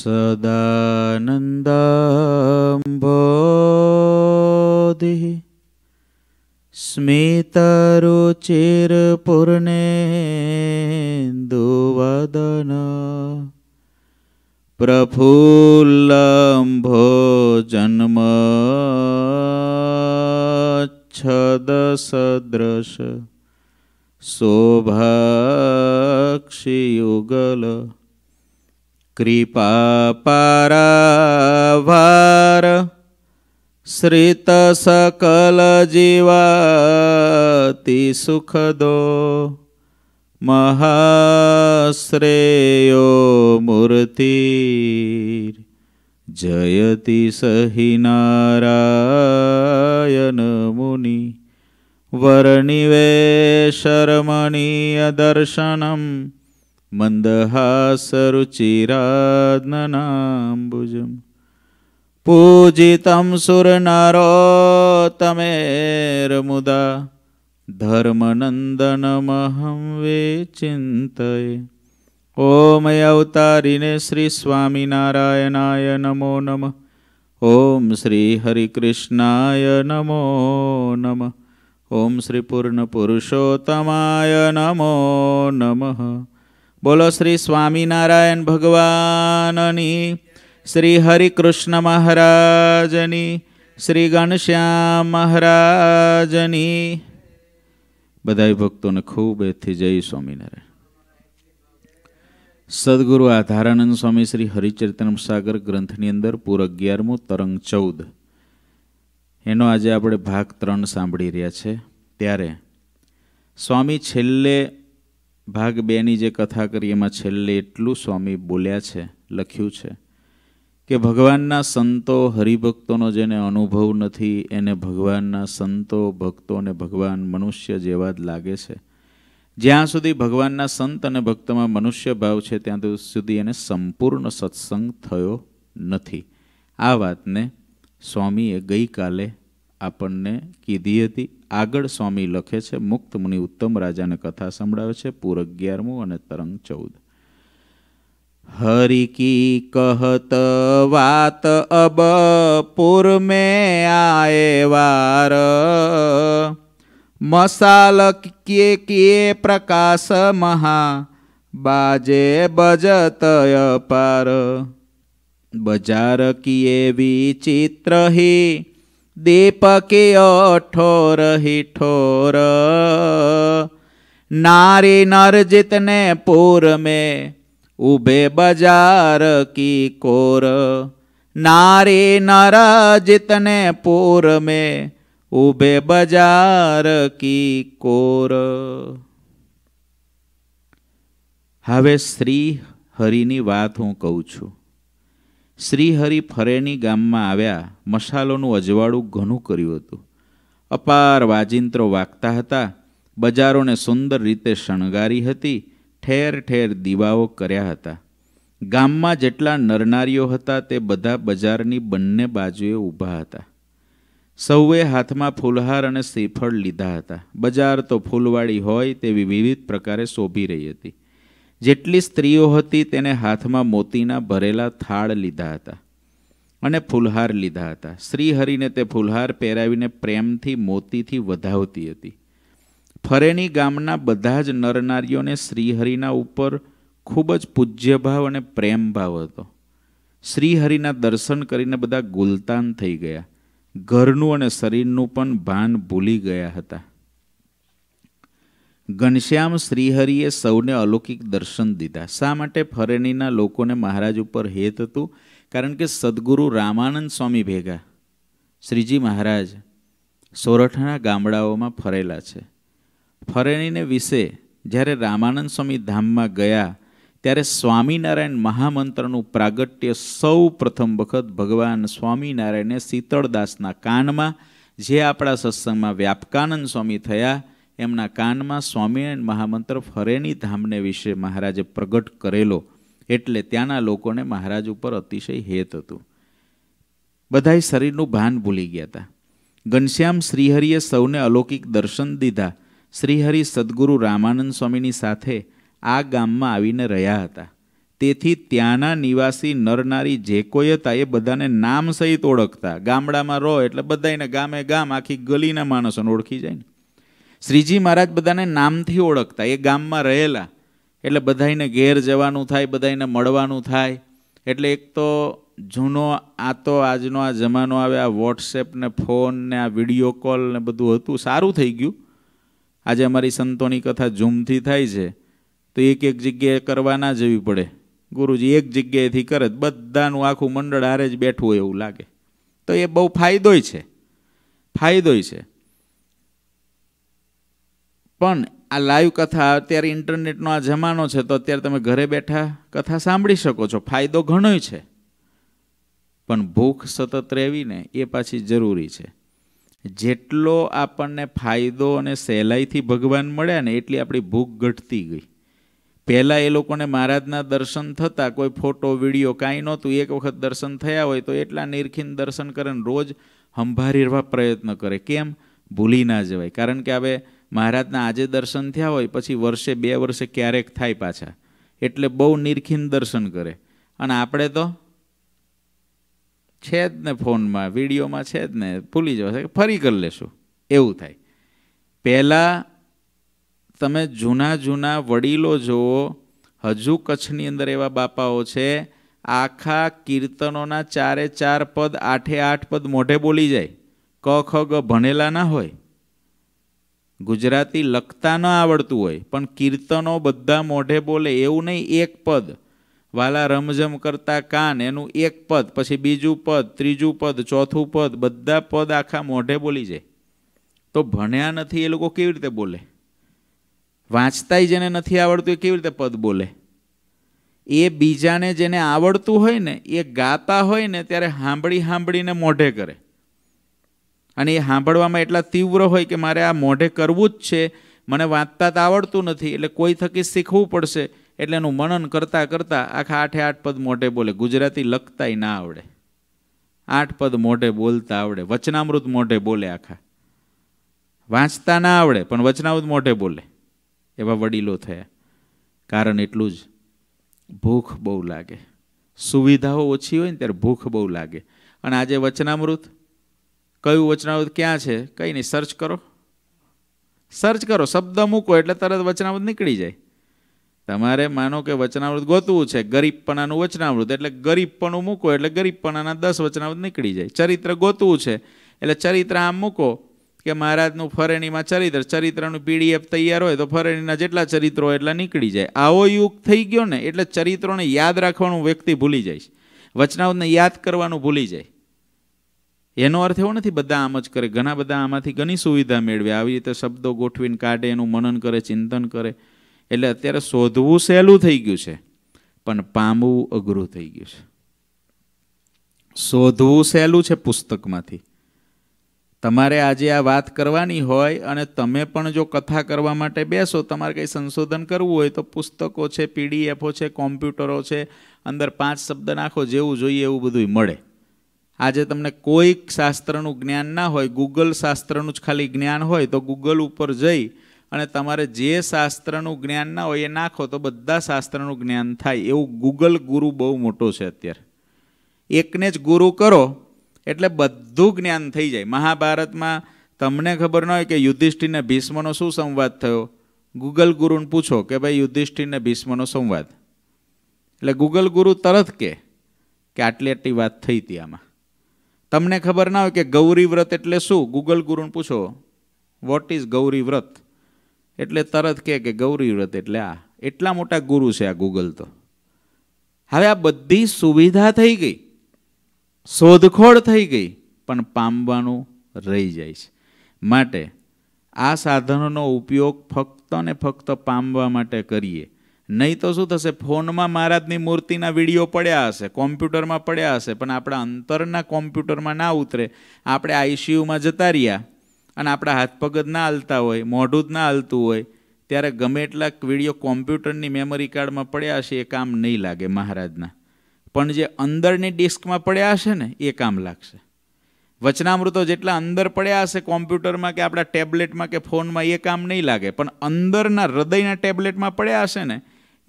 सदानन्दाम्बोधिः स्मितरुचिर्पूर्णेन्दुवदन प्रफुल्लम्भो जन्मच्छदसदृश शोभाक्षियुगल કૃપા પારાવાર શ્રીત સકલ જીવાતિ સુખદો મહાશ્રેયો મૂર્તિ જયતિ સહી નારાયણ મુનિ વર્ણિવે શર્મણીય દર્શનમ मन्दहासरुचिराज्ञनाम्बुजम् पूजितं सुरनरोतमेर्मुदा धर्मनन्दनमहं चिन्तये ॐ अवतारिणे श्रीस्वामिनारायणाय नमो नमः ॐ श्रीहरिकृष्णाय नमो नमः ॐ श्रीपूर्णपुरुषोत्तमाय नमो नमः બોલો શ્રી સ્વામિનારાયણ ભગવાનની શ્રી હરિકૃષ્ણ મહારાજની શ્રી ગણશ્યામ મહારાજની બધા ભક્તોને ખૂબ એથી જય સ્વામિનારાયણ સદગુરુ આધારાનંદ સ્વામી શ્રી હરિચરિતન સાગર ગ્રંથની અંદર પૂર અગિયારમું તરંગ ચૌદ એનો આજે આપણે ભાગ ત્રણ સાંભળી રહ્યા છે ત્યારે સ્વામી છેલ્લે ભાગ બેની જે કથા કરી એમાં છેલ્લે એટલું સ્વામી બોલ્યા છે લખ્યું છે કે ભગવાનના સંતો હરિભક્તોનો જેને અનુભવ નથી એને ભગવાનના સંતો ભક્તો અને ભગવાન મનુષ્ય જેવા જ લાગે છે જ્યાં સુધી ભગવાનના સંત અને ભક્તમાં મનુષ્ય ભાવ છે ત્યાં સુધી એને સંપૂર્ણ સત્સંગ થયો નથી આ વાતને સ્વામીએ ગઈકાલે આપણને કીધી હતી આગળ સ્વામી લખે છે મુક્ત મુનિ ઉત્તમ રાજાને કથા સંભળાવે છે પૂર અગિયારમું અને તરંગ ચૌદ હરિ કી કહત વાત અબ પુર મે આએ વાર મસાલ કે કિયે પ્રકાશ મહા બાજે બજતય પાર બજાર કિયે વિચિત્ર હી દીપકે અઠોર હિઠોર નારી નરજિતને પૂર મેં ઉભે બજાર કી કોર નારી નરજિતને પૂર મેં ઉભે બજાર કી કોર હવે શ્રી હરિની વાત હું કહું છું શ્રીહરિ ફરેણી ગામમાં આવ્યા મસાલોનું અજવાળું ઘણું કર્યું હતું અપાર વાજિંત્રો વાગતા હતા બજારોને સુંદર રીતે શણગારી હતી ઠેર ઠેર દીવાઓ કર્યા હતા ગામમાં જેટલા નરનારીઓ હતા તે બધા બજારની બંને બાજુએ ઊભા હતા સૌએ હાથમાં ફૂલહાર અને શ્રીફળ લીધા હતા બજાર તો ફૂલવાળી હોય તેવી વિવિધ પ્રકારે શોભી રહી હતી જેટલી સ્ત્રીઓ હતી તેને હાથમાં મોતીના ભરેલા થાળ લીધા હતા અને ફૂલહાર લીધા હતા શ્રીહરિને તે ફૂલહાર પહેરાવીને પ્રેમથી મોતીથી વધાવતી હતી ફરેણી ગામના બધા જ નરનારીઓને શ્રીહરિના ઉપર ખૂબ જ પૂજ્યભાવ અને પ્રેમભાવ હતો શ્રીહરિના દર્શન કરીને બધા ગુલતાન થઈ ગયા ઘરનું અને શરીરનું પણ ભાન ભૂલી ગયા હતા ઘનશ્યામ શ્રીહરિએ સૌને અલૌકિક દર્શન દીધા શા માટે ફરેણીના લોકોને મહારાજ ઉપર હેત હતું કારણ કે સદગુરુ રામાનંદ સ્વામી ભેગા શ્રીજી મહારાજ સોરઠના ગામડાઓમાં ફરેલા છે ફરેણીને વિશે જ્યારે રામાનંદ સ્વામી ધામમાં ગયા ત્યારે સ્વામિનારાયણ મહામંત્રનું પ્રાગટ્ય સૌ પ્રથમ વખત ભગવાન સ્વામિનારાયણે શીતળદાસના કાનમાં જે આપણા સત્સંગમાં વ્યાપકાનંદ સ્વામી થયા એમના કાનમાં સ્વામી મહામંત્ર ફરેની ધામને વિશે મહારાજે પ્રગટ કરેલો એટલે ત્યાંના લોકોને મહારાજ ઉપર અતિશય હેત હતું બધાય શરીરનું ભાન ભૂલી ગયા હતા ઘનશ્યામ શ્રીહરિએ સૌને અલૌકિક દર્શન દીધા શ્રીહરિ સદગુરુ રામાનંદ સ્વામીની સાથે આ ગામમાં આવીને રહ્યા હતા તેથી ત્યાંના નિવાસી નરનારી જે કોઈ હતા એ બધાને નામ સહિત ઓળખતા ગામડામાં રહો એટલે બધાને ગામે ગામ આખી ગલીના માણસોને ઓળખી જાય ને શ્રીજી મહારાજ બધાને નામથી ઓળખતા એ ગામમાં રહેલા એટલે બધાને ઘેર જવાનું થાય બધાને મળવાનું થાય એટલે એક તો જૂનો આ તો આજનો આ જમાનો આવે આ વોટ્સએપ ને ફોન ને આ વિડીયો કોલ ને બધું હતું સારું થઈ ગયું આજે અમારી સંતોની કથા ઝૂમથી થાય છે તો એક એક જગ્યાએ કરવા ના જવી પડે ગુરુજી એક જગ્યાએથી કરે બધાનું આખું મંડળ આરે જ બેઠું હોય એવું લાગે તો એ બહુ ફાયદોય છે ફાયદોય છે પણ આ લાઈવ કથા અત્યારે ઇન્ટરનેટનો આ જમાનો છે તો અત્યારે તમે ઘરે બેઠા કથા સાંભળી શકો છો ફાયદો ઘણોય છે પણ ભૂખ સતત રહેવીને એ પાછી જરૂરી છે જેટલો આપણને ફાયદો અને સહેલાઈથી ભગવાન મળ્યા ને એટલી આપણી ભૂખ ઘટતી ગઈ પહેલાં એ લોકોને મહારાજના દર્શન થતાં કોઈ ફોટો વિડીયો કાંઈ નહોતું એક વખત દર્શન થયા હોય તો એટલા નિરખીન દર્શન કરે ને રોજ હંભારી રહેવા પ્રયત્ન કરે કેમ ભૂલી ના જવાય કારણ કે હવે મહારાજના આજે દર્શન થયા હોય પછી વર્ષે બે વર્ષે ક્યારેક થાય પાછા એટલે બહુ નિરખીન દર્શન કરે અને આપણે તો છે જ ને ફોનમાં વિડીયોમાં છે જ ને ભૂલી જશે ફરી કરી લેશું એવું થાય પહેલાં તમે જૂના જૂના વડીલો જુઓ હજુ કચ્છની અંદર એવા બાપાઓ છે આખા કીર્તનોના ચારે ચાર પદ આઠે આઠ પદ મોઢે બોલી જાય ક ખ ગ ભણેલા ના હોય ગુજરાતી લખતા ન આવડતું હોય પણ કીર્તનો બધા મોઢે બોલે એવું નહીં એક પદ વાલા રમઝમ કરતા કાન એનું એક પદ પછી બીજું પદ ત્રીજું પદ ચોથું પદ બધા પદ આખા મોઢે બોલી જાય તો ભણ્યા નથી એ લોકો કેવી રીતે બોલે વાંચતાય જેને નથી આવડતું એ કેવી રીતે પદ બોલે એ બીજાને જેને આવડતું હોય ને એ ગાતા હોય ને ત્યારે સાંભળી સાંભળીને મોઢે કરે અને એ સાંભળવામાં એટલા તીવ્ર હોય કે મારે આ મોઢે કરવું જ છે મને વાંચતા તો આવડતું નથી એટલે કોઈ થકી શીખવું પડશે એટલે એનું મનન કરતાં કરતાં આખા આઠે આઠ પદ મોઢે બોલે ગુજરાતી લખતાય ના આવડે આઠ પદ મોઢે બોલતા આવડે વચનામૃત મોઢે બોલે આખા વાંચતા ના આવડે પણ વચનામૃત મોઢે બોલે એવા વડીલો થયા કારણ એટલું જ ભૂખ બહુ લાગે સુવિધાઓ ઓછી હોય ને ત્યારે ભૂખ બહુ લાગે અને આજે વચનામૃત કયું વચનામૃત ક્યાં છે કંઈ નહીં સર્ચ કરો સર્ચ કરો શબ્દ મૂકો એટલે તરત વચનામૃત નીકળી જાય તમારે માનો કે વચનામૃત ગોતવું છે ગરીબપણાનું વચનાવૃત એટલે ગરીબપણું મૂકો એટલે ગરીબપણાના દસ વચનાવૃત નીકળી જાય ચરિત્ર ગોતવું છે એટલે ચરિત્ર આમ મૂકો કે મહારાજનું ફરેણીમાં ચરિત્ર ચરિત્રનું પીડીએફ તૈયાર હોય તો ફરેણીના જેટલા ચરિત્રો એટલા નીકળી જાય આવો યુગ થઈ ગયો ને એટલે ચરિત્રોને યાદ રાખવાનું વ્યક્તિ ભૂલી જાય વચનાવૃતને યાદ કરવાનું ભૂલી જાય એનો અર્થ એવો નથી બધા આમ જ કરે ઘણા બધા આમાંથી ઘણી સુવિધા મેળવે આવી રીતે શબ્દો ગોઠવીને કાઢે એનું મનન કરે ચિંતન કરે એટલે અત્યારે શોધવું સહેલું થઈ ગયું છે પણ પામવું અઘરું થઈ ગયું છે શોધવું સહેલું છે પુસ્તકમાંથી તમારે આજે આ વાત કરવાની હોય અને તમે પણ જો કથા કરવા માટે બેસો તમારે કંઈ સંશોધન કરવું હોય તો પુસ્તકો છે પીડીએફો છે કોમ્પ્યુટરો છે અંદર પાંચ શબ્દ નાખો જેવું જોઈએ એવું બધું મળે આજે તમને કોઈક શાસ્ત્રનું જ્ઞાન ના હોય ગૂગલ શાસ્ત્રનું જ ખાલી જ્ઞાન હોય તો ગૂગલ ઉપર જઈ અને તમારે જે શાસ્ત્રનું જ્ઞાન ના હોય એ નાખો તો બધા શાસ્ત્રનું જ્ઞાન થાય એવું ગૂગલ ગુરુ બહુ મોટો છે અત્યારે એકને જ ગુરુ કરો એટલે બધું જ્ઞાન થઈ જાય મહાભારતમાં તમને ખબર ન હોય કે યુધિષ્ઠિરને ભીષ્મનો શું સંવાદ થયો ગૂગલ ગુરુને પૂછો કે ભાઈ યુધિષ્ઠિરને ભીષ્મનો સંવાદ એટલે ગૂગલ ગુરુ તરત કે આટલી આટલી વાત થઈ હતી આમાં તમને ખબર ના હોય કે ગૌરી વ્રત એટલે શું ગૂગલ ગુરુને પૂછો વોટ ઇઝ ગૌરી વ્રત એટલે તરત કહે કે ગૌરી વ્રત એટલે આ એટલા મોટા ગુરુ છે આ ગૂગલ તો હવે આ બધી સુવિધા થઈ ગઈ શોધખોળ થઈ ગઈ પણ પામવાનું રહી જાય છે માટે આ સાધનોનો ઉપયોગ ફક્ત ને ફક્ત પામવા માટે કરીએ નહીં તો શું થશે ફોનમાં મહારાજની મૂર્તિના વિડીયો પડ્યા હશે કોમ્પ્યુટરમાં પડ્યા હશે પણ આપણા અંતરના કોમ્પ્યુટરમાં ના ઉતરે આપણે આઈસીયુમાં જતા રહ્યા અને આપણા હાથ પગ જ ના હાલતા હોય મોઢું જ ના હાલતું હોય ત્યારે ગમે એટલા વિડીયો કોમ્પ્યુટરની મેમરી કાર્ડમાં પડ્યા હશે એ કામ નહીં લાગે મહારાજના પણ જે અંદરની ડિસ્કમાં પડ્યા હશે ને એ કામ લાગશે વચનામૃતો જેટલા અંદર પડ્યા હશે કોમ્પ્યુટરમાં કે આપણા ટેબ્લેટમાં કે ફોનમાં એ કામ નહીં લાગે પણ અંદરના હૃદયના ટેબ્લેટમાં પડ્યા હશે ને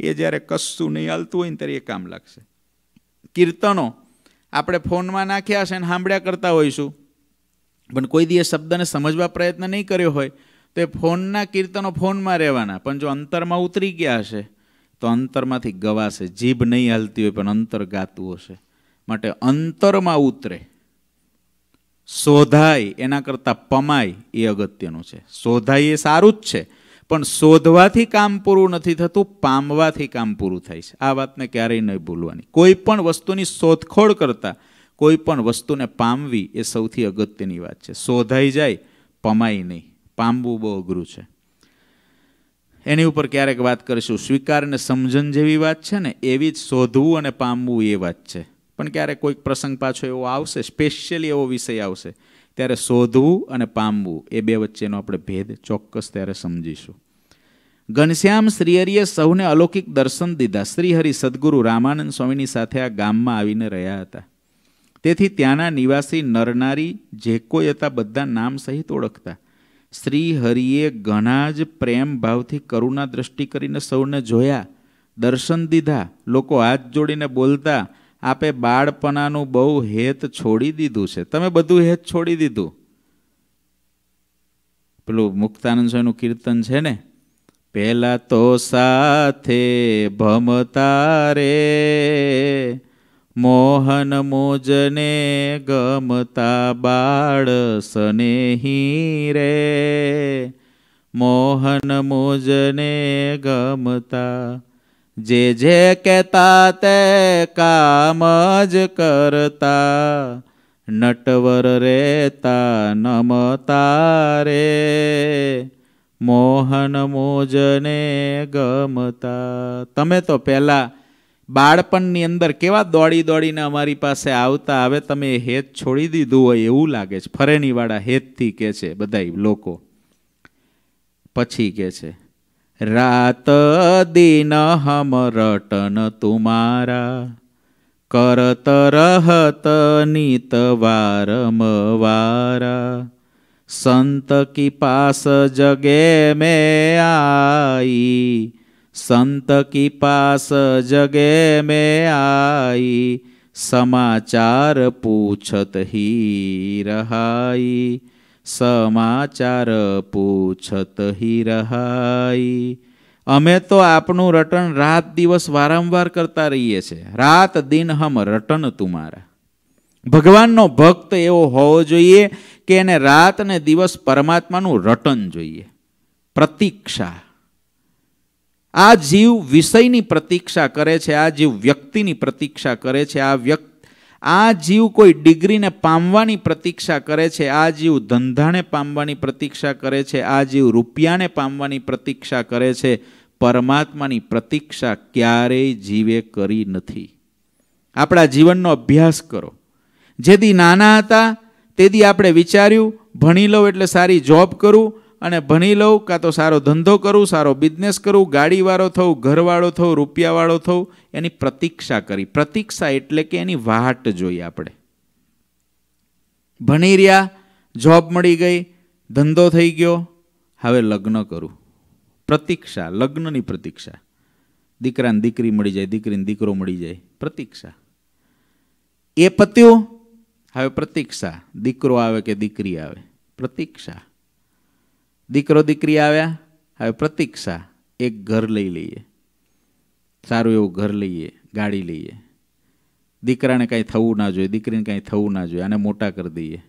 એ જ્યારે કશું નહીં હાલતું હોય ને ત્યારે એ કામ લાગશે કીર્તનો આપણે ફોનમાં નાખ્યા હશે ને સાંભળ્યા કરતા હોઈશું પણ કોઈ દિવસ શબ્દને સમજવા પ્રયત્ન નહીં કર્યો હોય તો એ ફોનના કીર્તનો ફોનમાં રહેવાના પણ જો અંતરમાં ઉતરી ગયા હશે તો અંતરમાંથી ગવાશે જીભ નહીં હાલતી હોય પણ અંતર ગાતું હશે માટે અંતરમાં ઉતરે શોધાય એના કરતાં પમાય એ અગત્યનું છે શોધાય એ સારું જ છે પણ શોધવાથી કામ પૂરું નથી થતું પામવાથી કામ પૂરું થાય છે આ વાતને ક્યારેય નહીં ભૂલવાની કોઈ પણ વસ્તુની શોધખોળ કરતાં કોઈ પણ વસ્તુને પામવી એ સૌથી અગત્યની વાત છે શોધાઈ જાય પમાય નહીં પામવું બહુ અઘરું છે એની ઉપર ક્યારેક વાત કરીશું સ્વીકાર અને સમજણ જેવી વાત છે ને એવી જ શોધવું અને પામવું એ વાત છે પણ ક્યારેક કોઈક પ્રસંગ પાછો એવો આવશે સ્પેશિયલી એવો વિષય આવશે ત્યારે શોધવું અને પામવું એ બે વચ્ચેનો આપણે ભેદ ચોક્કસ ત્યારે સમજીશું ઘનશ્યામ શ્રીહરિએ સૌને અલૌકિક દર્શન દીધા શ્રીહરિ સદગુરુ રામાનંદ સ્વામીની સાથે આ ગામમાં આવીને રહ્યા હતા તેથી ત્યાંના નિવાસી નરનારી જે કોઈ હતા બધા નામ સહિત ઓળખતા શ્રી હરિએ ઘણા જ પ્રેમ ભાવથી કરુણા દ્રષ્ટિ કરીને સૌને જોયા દર્શન દીધા લોકો હાથ જોડીને બોલતા આપે બાળપણાનું બહુ હેત છોડી દીધું છે તમે બધું હેત છોડી દીધું પેલું મુક્તાનંદનું કીર્તન છે ને પહેલા તો સાથે ભમતા રે મોહન મોજને ગમતા બાળ સ્નેહી રે મોહન મોજને ગમતા જે જે કહેતા તે કામ જ કરતા નટવર રેતા નમતા રે મોહન મોજને ગમતા તમે તો પહેલાં બાળપણની અંદર કેવા દોડી દોડીને અમારી પાસે આવતા હવે તમે હેત છોડી દીધું હોય એવું લાગે છે ફરેણીવાળા હેતથી કહે છે બધા લોકો પછી કહે છે રાત દિન હમ રટન તુમારા કરત રહત નિત વારમવારા સંત કી પાસ જગે મેં આઈ સંત કી પાસ જગે મેં આઈ સમાચાર પૂછત હી રહાઈ સમાચાર પૂછત હી રહાઈ અમે તો આપણું રટન રાત દિવસ વારંવાર કરતા રહીએ છીએ રાત દિન હમ રટન તુમારા ભગવાનનો ભક્ત એવો હોવો જોઈએ કે એને રાત ને દિવસ પરમાત્માનું રટન જોઈએ પ્રતીક્ષા આ જીવ વિષયની પ્રતીક્ષા કરે છે આ જીવ વ્યક્તિની પ્રતીક્ષા કરે છે આ વ્યક્તિ આ જીવ કોઈ ડિગ્રીને પામવાની પ્રતીક્ષા કરે છે આ જીવ ધંધાને પામવાની પ્રતીક્ષા કરે છે આ જીવ રૂપિયાને પામવાની પ્રતીક્ષા કરે છે પરમાત્માની પ્રતીક્ષા ક્યારેય જીવે કરી નથી આપણા જીવનનો અભ્યાસ કરો જેથી નાના હતા તેથી આપણે વિચાર્યું ભણી લઉં એટલે સારી જોબ કરું અને ભણી લઉં કાં તો સારો ધંધો કરું સારો બિઝનેસ કરું ગાડીવાળો થઉં ઘરવાળો થઉં રૂપિયાવાળો થઉં એની પ્રતીક્ષા કરી પ્રતીક્ષા એટલે કે એની વાહટ જોઈએ આપણે ભણી રહ્યા જોબ મળી ગઈ ધંધો થઈ ગયો હવે લગ્ન કરું પ્રતીક્ષા લગ્નની પ્રતીક્ષા દીકરાને દીકરી મળી જાય દીકરીને દીકરો મળી જાય પ્રતીક્ષા એ પત્યું હવે પ્રતીક્ષા દીકરો આવે કે દીકરી આવે પ્રતીક્ષા દીકરો દીકરી આવ્યા હવે પ્રતીક્ષા એક ઘર લઈ લઈએ સારું એવું ઘર લઈએ ગાડી લઈએ દીકરાને કાંઈ થવું ના જોઈએ દીકરીને કાંઈ થવું ના જોઈએ આને મોટા કરી દઈએ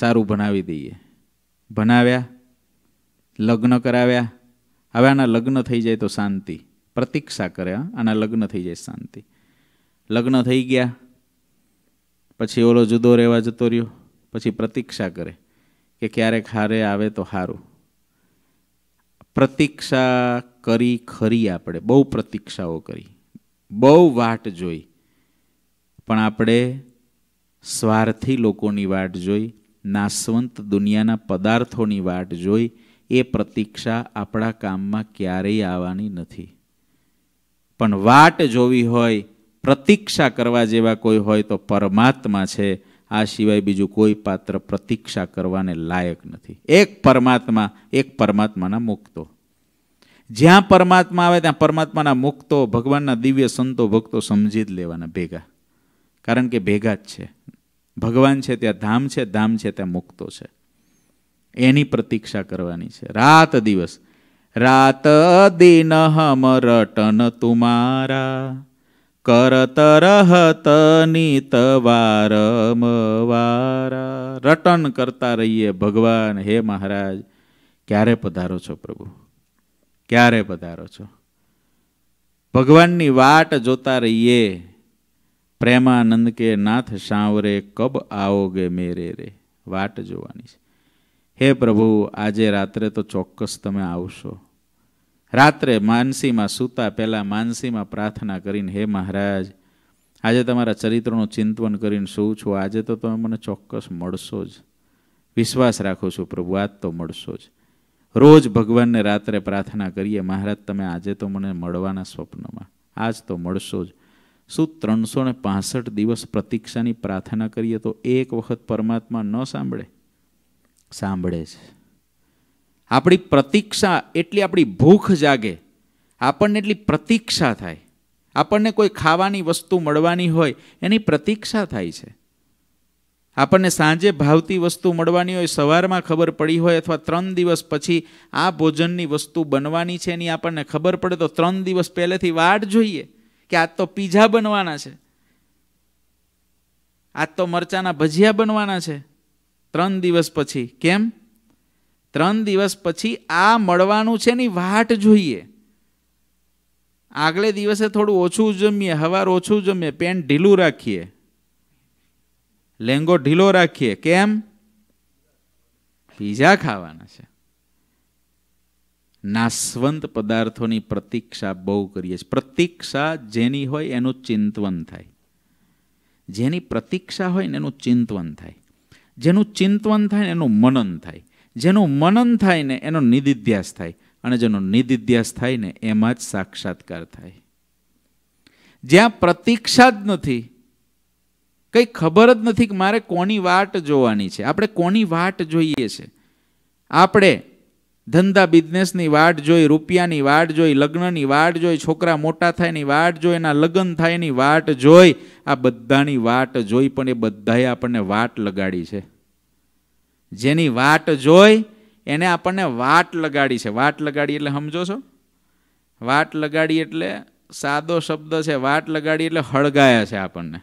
સારું ભણાવી દઈએ ભણાવ્યા લગ્ન કરાવ્યા હવે આના લગ્ન થઈ જાય તો શાંતિ પ્રતીક્ષા કરે આના લગ્ન થઈ જાય શાંતિ લગ્ન થઈ ગયા પછી ઓલો જુદો રહેવા જતો રહ્યો પછી પ્રતીક્ષા કરે કે ક્યારેક હારે આવે તો સારું પ્રતીક્ષા કરી ખરી આપણે બહુ પ્રતીક્ષાઓ કરી બહુ વાટ જોઈ પણ આપણે સ્વાર્થી લોકોની વાટ જોઈ નાસવંત દુનિયાના પદાર્થોની વાટ જોઈ એ પ્રતીક્ષા આપણા કામમાં ક્યારેય આવવાની નથી પણ વાટ જોવી હોય પ્રતીક્ષા કરવા જેવા કોઈ હોય તો પરમાત્મા છે આ સિવાય બીજું કોઈ પાત્ર પ્રતીક્ષા કરવાને લાયક નથી એક પરમાત્મા એક પરમાત્માના મુક્તો જ્યાં પરમાત્મા આવે ત્યાં પરમાત્માના મુક્તો ભગવાનના દિવ્ય સંતો ભક્તો સમજી જ લેવાના ભેગા કારણ કે ભેગા જ છે ભગવાન છે ત્યાં ધામ છે ધામ છે ત્યાં મુક્તો છે એની પ્રતીક્ષા કરવાની છે રાત દિવસ રાત દિન હમ રટન તુમારા કરત રહત નિત વારમવારા રટન કરતા રહીએ ભગવાન હે મહારાજ ક્યારે પધારો છો પ્રભુ ક્યારે પધારો છો ભગવાનની વાટ જોતા રહીએ પ્રેમાનંદ કે નાથ સાંવરે કબ આવોગે મેરે રે વાટ જોવાની છે હે પ્રભુ આજે રાત્રે તો ચોક્કસ તમે આવશો રાત્રે માનસીમાં સૂતા પહેલાં માનસીમાં પ્રાર્થના કરીને હે મહારાજ આજે તમારા ચરિત્રનું ચિંતવન કરીને સૂવું છું આજે તો તમે મને ચોક્કસ મળશો જ વિશ્વાસ રાખું છું પ્રભુ આજ તો મળશો જ રોજ ભગવાનને રાત્રે પ્રાર્થના કરીએ મહારાજ તમે આજે તો મને મળવાના સ્વપ્નમાં આજ તો મળશો જ શું ત્રણસો ને પાસઠ દિવસ પ્રતીક્ષાની પ્રાર્થના કરીએ તો એક વખત પરમાત્મા ન સાંભળે સાંભળે છે આપણી પ્રતીક્ષા એટલી આપણી ભૂખ જાગે આપણને એટલી પ્રતીક્ષા થાય આપણને કોઈ ખાવાની વસ્તુ મળવાની હોય એની પ્રતીક્ષા થાય છે આપણને સાંજે ભાવતી વસ્તુ મળવાની હોય સવારમાં ખબર પડી હોય અથવા ત્રણ દિવસ પછી આ ભોજનની વસ્તુ બનવાની છે એની આપણને ખબર પડે તો ત્રણ દિવસ પહેલેથી વાટ જોઈએ કે આજ તો પીઝા બનવાના છે આજ તો મરચાના ભજીયા બનવાના છે ત્રણ દિવસ પછી કેમ ત્રણ દિવસ પછી આ મળવાનું છે એની વાટ જોઈએ આગલે દિવસે થોડું ઓછું જમીએ હવાર ઓછું જમીએ પેન્ટ ઢીલું રાખીએ લેંગો ઢીલો રાખીએ કેમ પીઝા ખાવાના છે નાસવંત પદાર્થોની પ્રતીક્ષા બહુ કરીએ છીએ પ્રતીક્ષા જેની હોય એનું ચિંતવન થાય જેની પ્રતીક્ષા હોય ને એનું ચિંતવન થાય જેનું ચિંતવન થાય ને એનું મનન થાય જેનું મનન થાય ને એનો નિદિધ્યાસ થાય અને જેનો નિદિધ્યાસ થાય ને એમાં જ સાક્ષાત્કાર થાય જ્યાં પ્રતીક્ષા જ નથી કંઈ ખબર જ નથી કે મારે કોની વાટ જોવાની છે આપણે કોની વાટ જોઈએ છે આપણે ધંધા બિઝનેસની વાટ જોઈ રૂપિયાની વાટ જોઈ લગ્નની વાટ જોઈ છોકરા મોટા થાયની વાટ જોઈ એના લગ્ન થાય એની વાટ જોઈ આ બધાની વાટ જોઈ પણ એ બધાએ આપણને વાટ લગાડી છે જેની વાટ જોઈ એને આપણને વાટ લગાડી છે વાટ લગાડી એટલે સમજો છો વાટ લગાડી એટલે સાદો શબ્દ છે વાટ લગાડી એટલે હળગાયા છે આપણને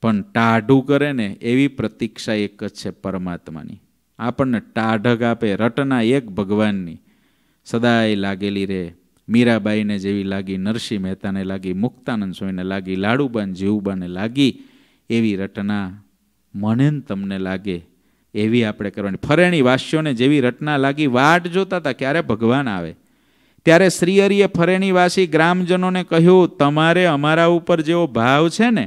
પણ ટાઢું કરે ને એવી પ્રતીક્ષા એક જ છે પરમાત્માની આપણને ટાઢક આપે રટના એક ભગવાનની સદાય લાગેલી રે મીરાબાઈને જેવી લાગી નરસિંહ મહેતાને લાગી મુક્તાનંદ સ્વામીને લાગી લાડુબાન જીવુબાને લાગી એવી રટના મને તમને લાગે એવી આપણે કરવાની ફરેણી વાસ્યોને જેવી રટના લાગી વાટ જોતા હતા ક્યારે ભગવાન આવે ત્યારે શ્રીહરિએ ફરેણીવાસી ગ્રામજનોને કહ્યું તમારે અમારા ઉપર જેવો ભાવ છે ને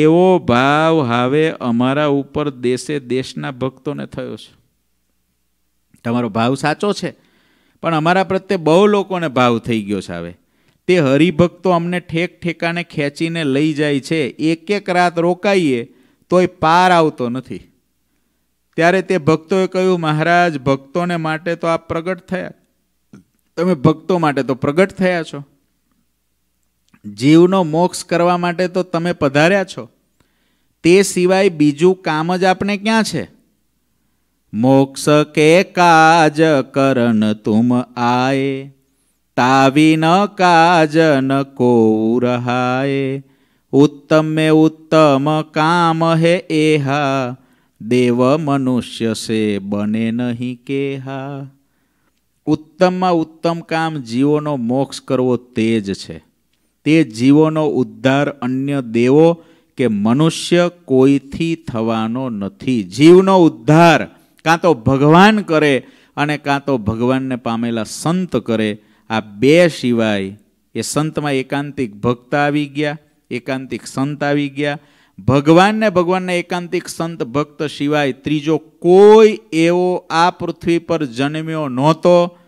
એવો ભાવ હવે અમારા ઉપર દેશે દેશના ભક્તોને થયો છે તમારો ભાવ સાચો છે પણ અમારા પ્રત્યે બહુ લોકોને ભાવ થઈ ગયો છે હવે તે હરિભક્તો અમને ઠેક ઠેકાને ખેંચીને લઈ જાય છે એક એક રાત રોકાઈએ તોય પાર આવતો નથી ત્યારે તે ભક્તોએ કહ્યું મહારાજ ભક્તોને માટે તો આપ પ્રગટ થયા તમે ભક્તો માટે તો પ્રગટ થયા છો જીવનો મોક્ષ કરવા માટે તો તમે પધાર્યા છો તે સિવાય બીજું કામ જ આપણે ક્યાં છે મોક્ષ કે કાજ કરન તુમ આય તાવી ન કાજ ન કો રહાય ઉત્તમ મેં ઉત્તમ કામ હે એહા દેવ મનુષ્ય સે બને નહીં કે હા ઉત્તમમાં ઉત્તમ કામ જીવોનો મોક્ષ કરવો તે જ છે તે જીવોનો ઉદ્ધાર અન્ય દેવો કે મનુષ્ય કોઈથી થવાનો નથી જીવનો ઉદ્ધાર કાં તો ભગવાન કરે અને કાં તો ભગવાનને પામેલા સંત કરે આ બે સિવાય એ સંતમાં એકાંતિક ભક્ત આવી ગયા એકાંતિક સંત આવી ગયા ભગવાનને ભગવાનના એકાંતિક સંત ભક્ત સિવાય ત્રીજો કોઈ એવો આ પૃથ્વી પર જન્મ્યો નહોતો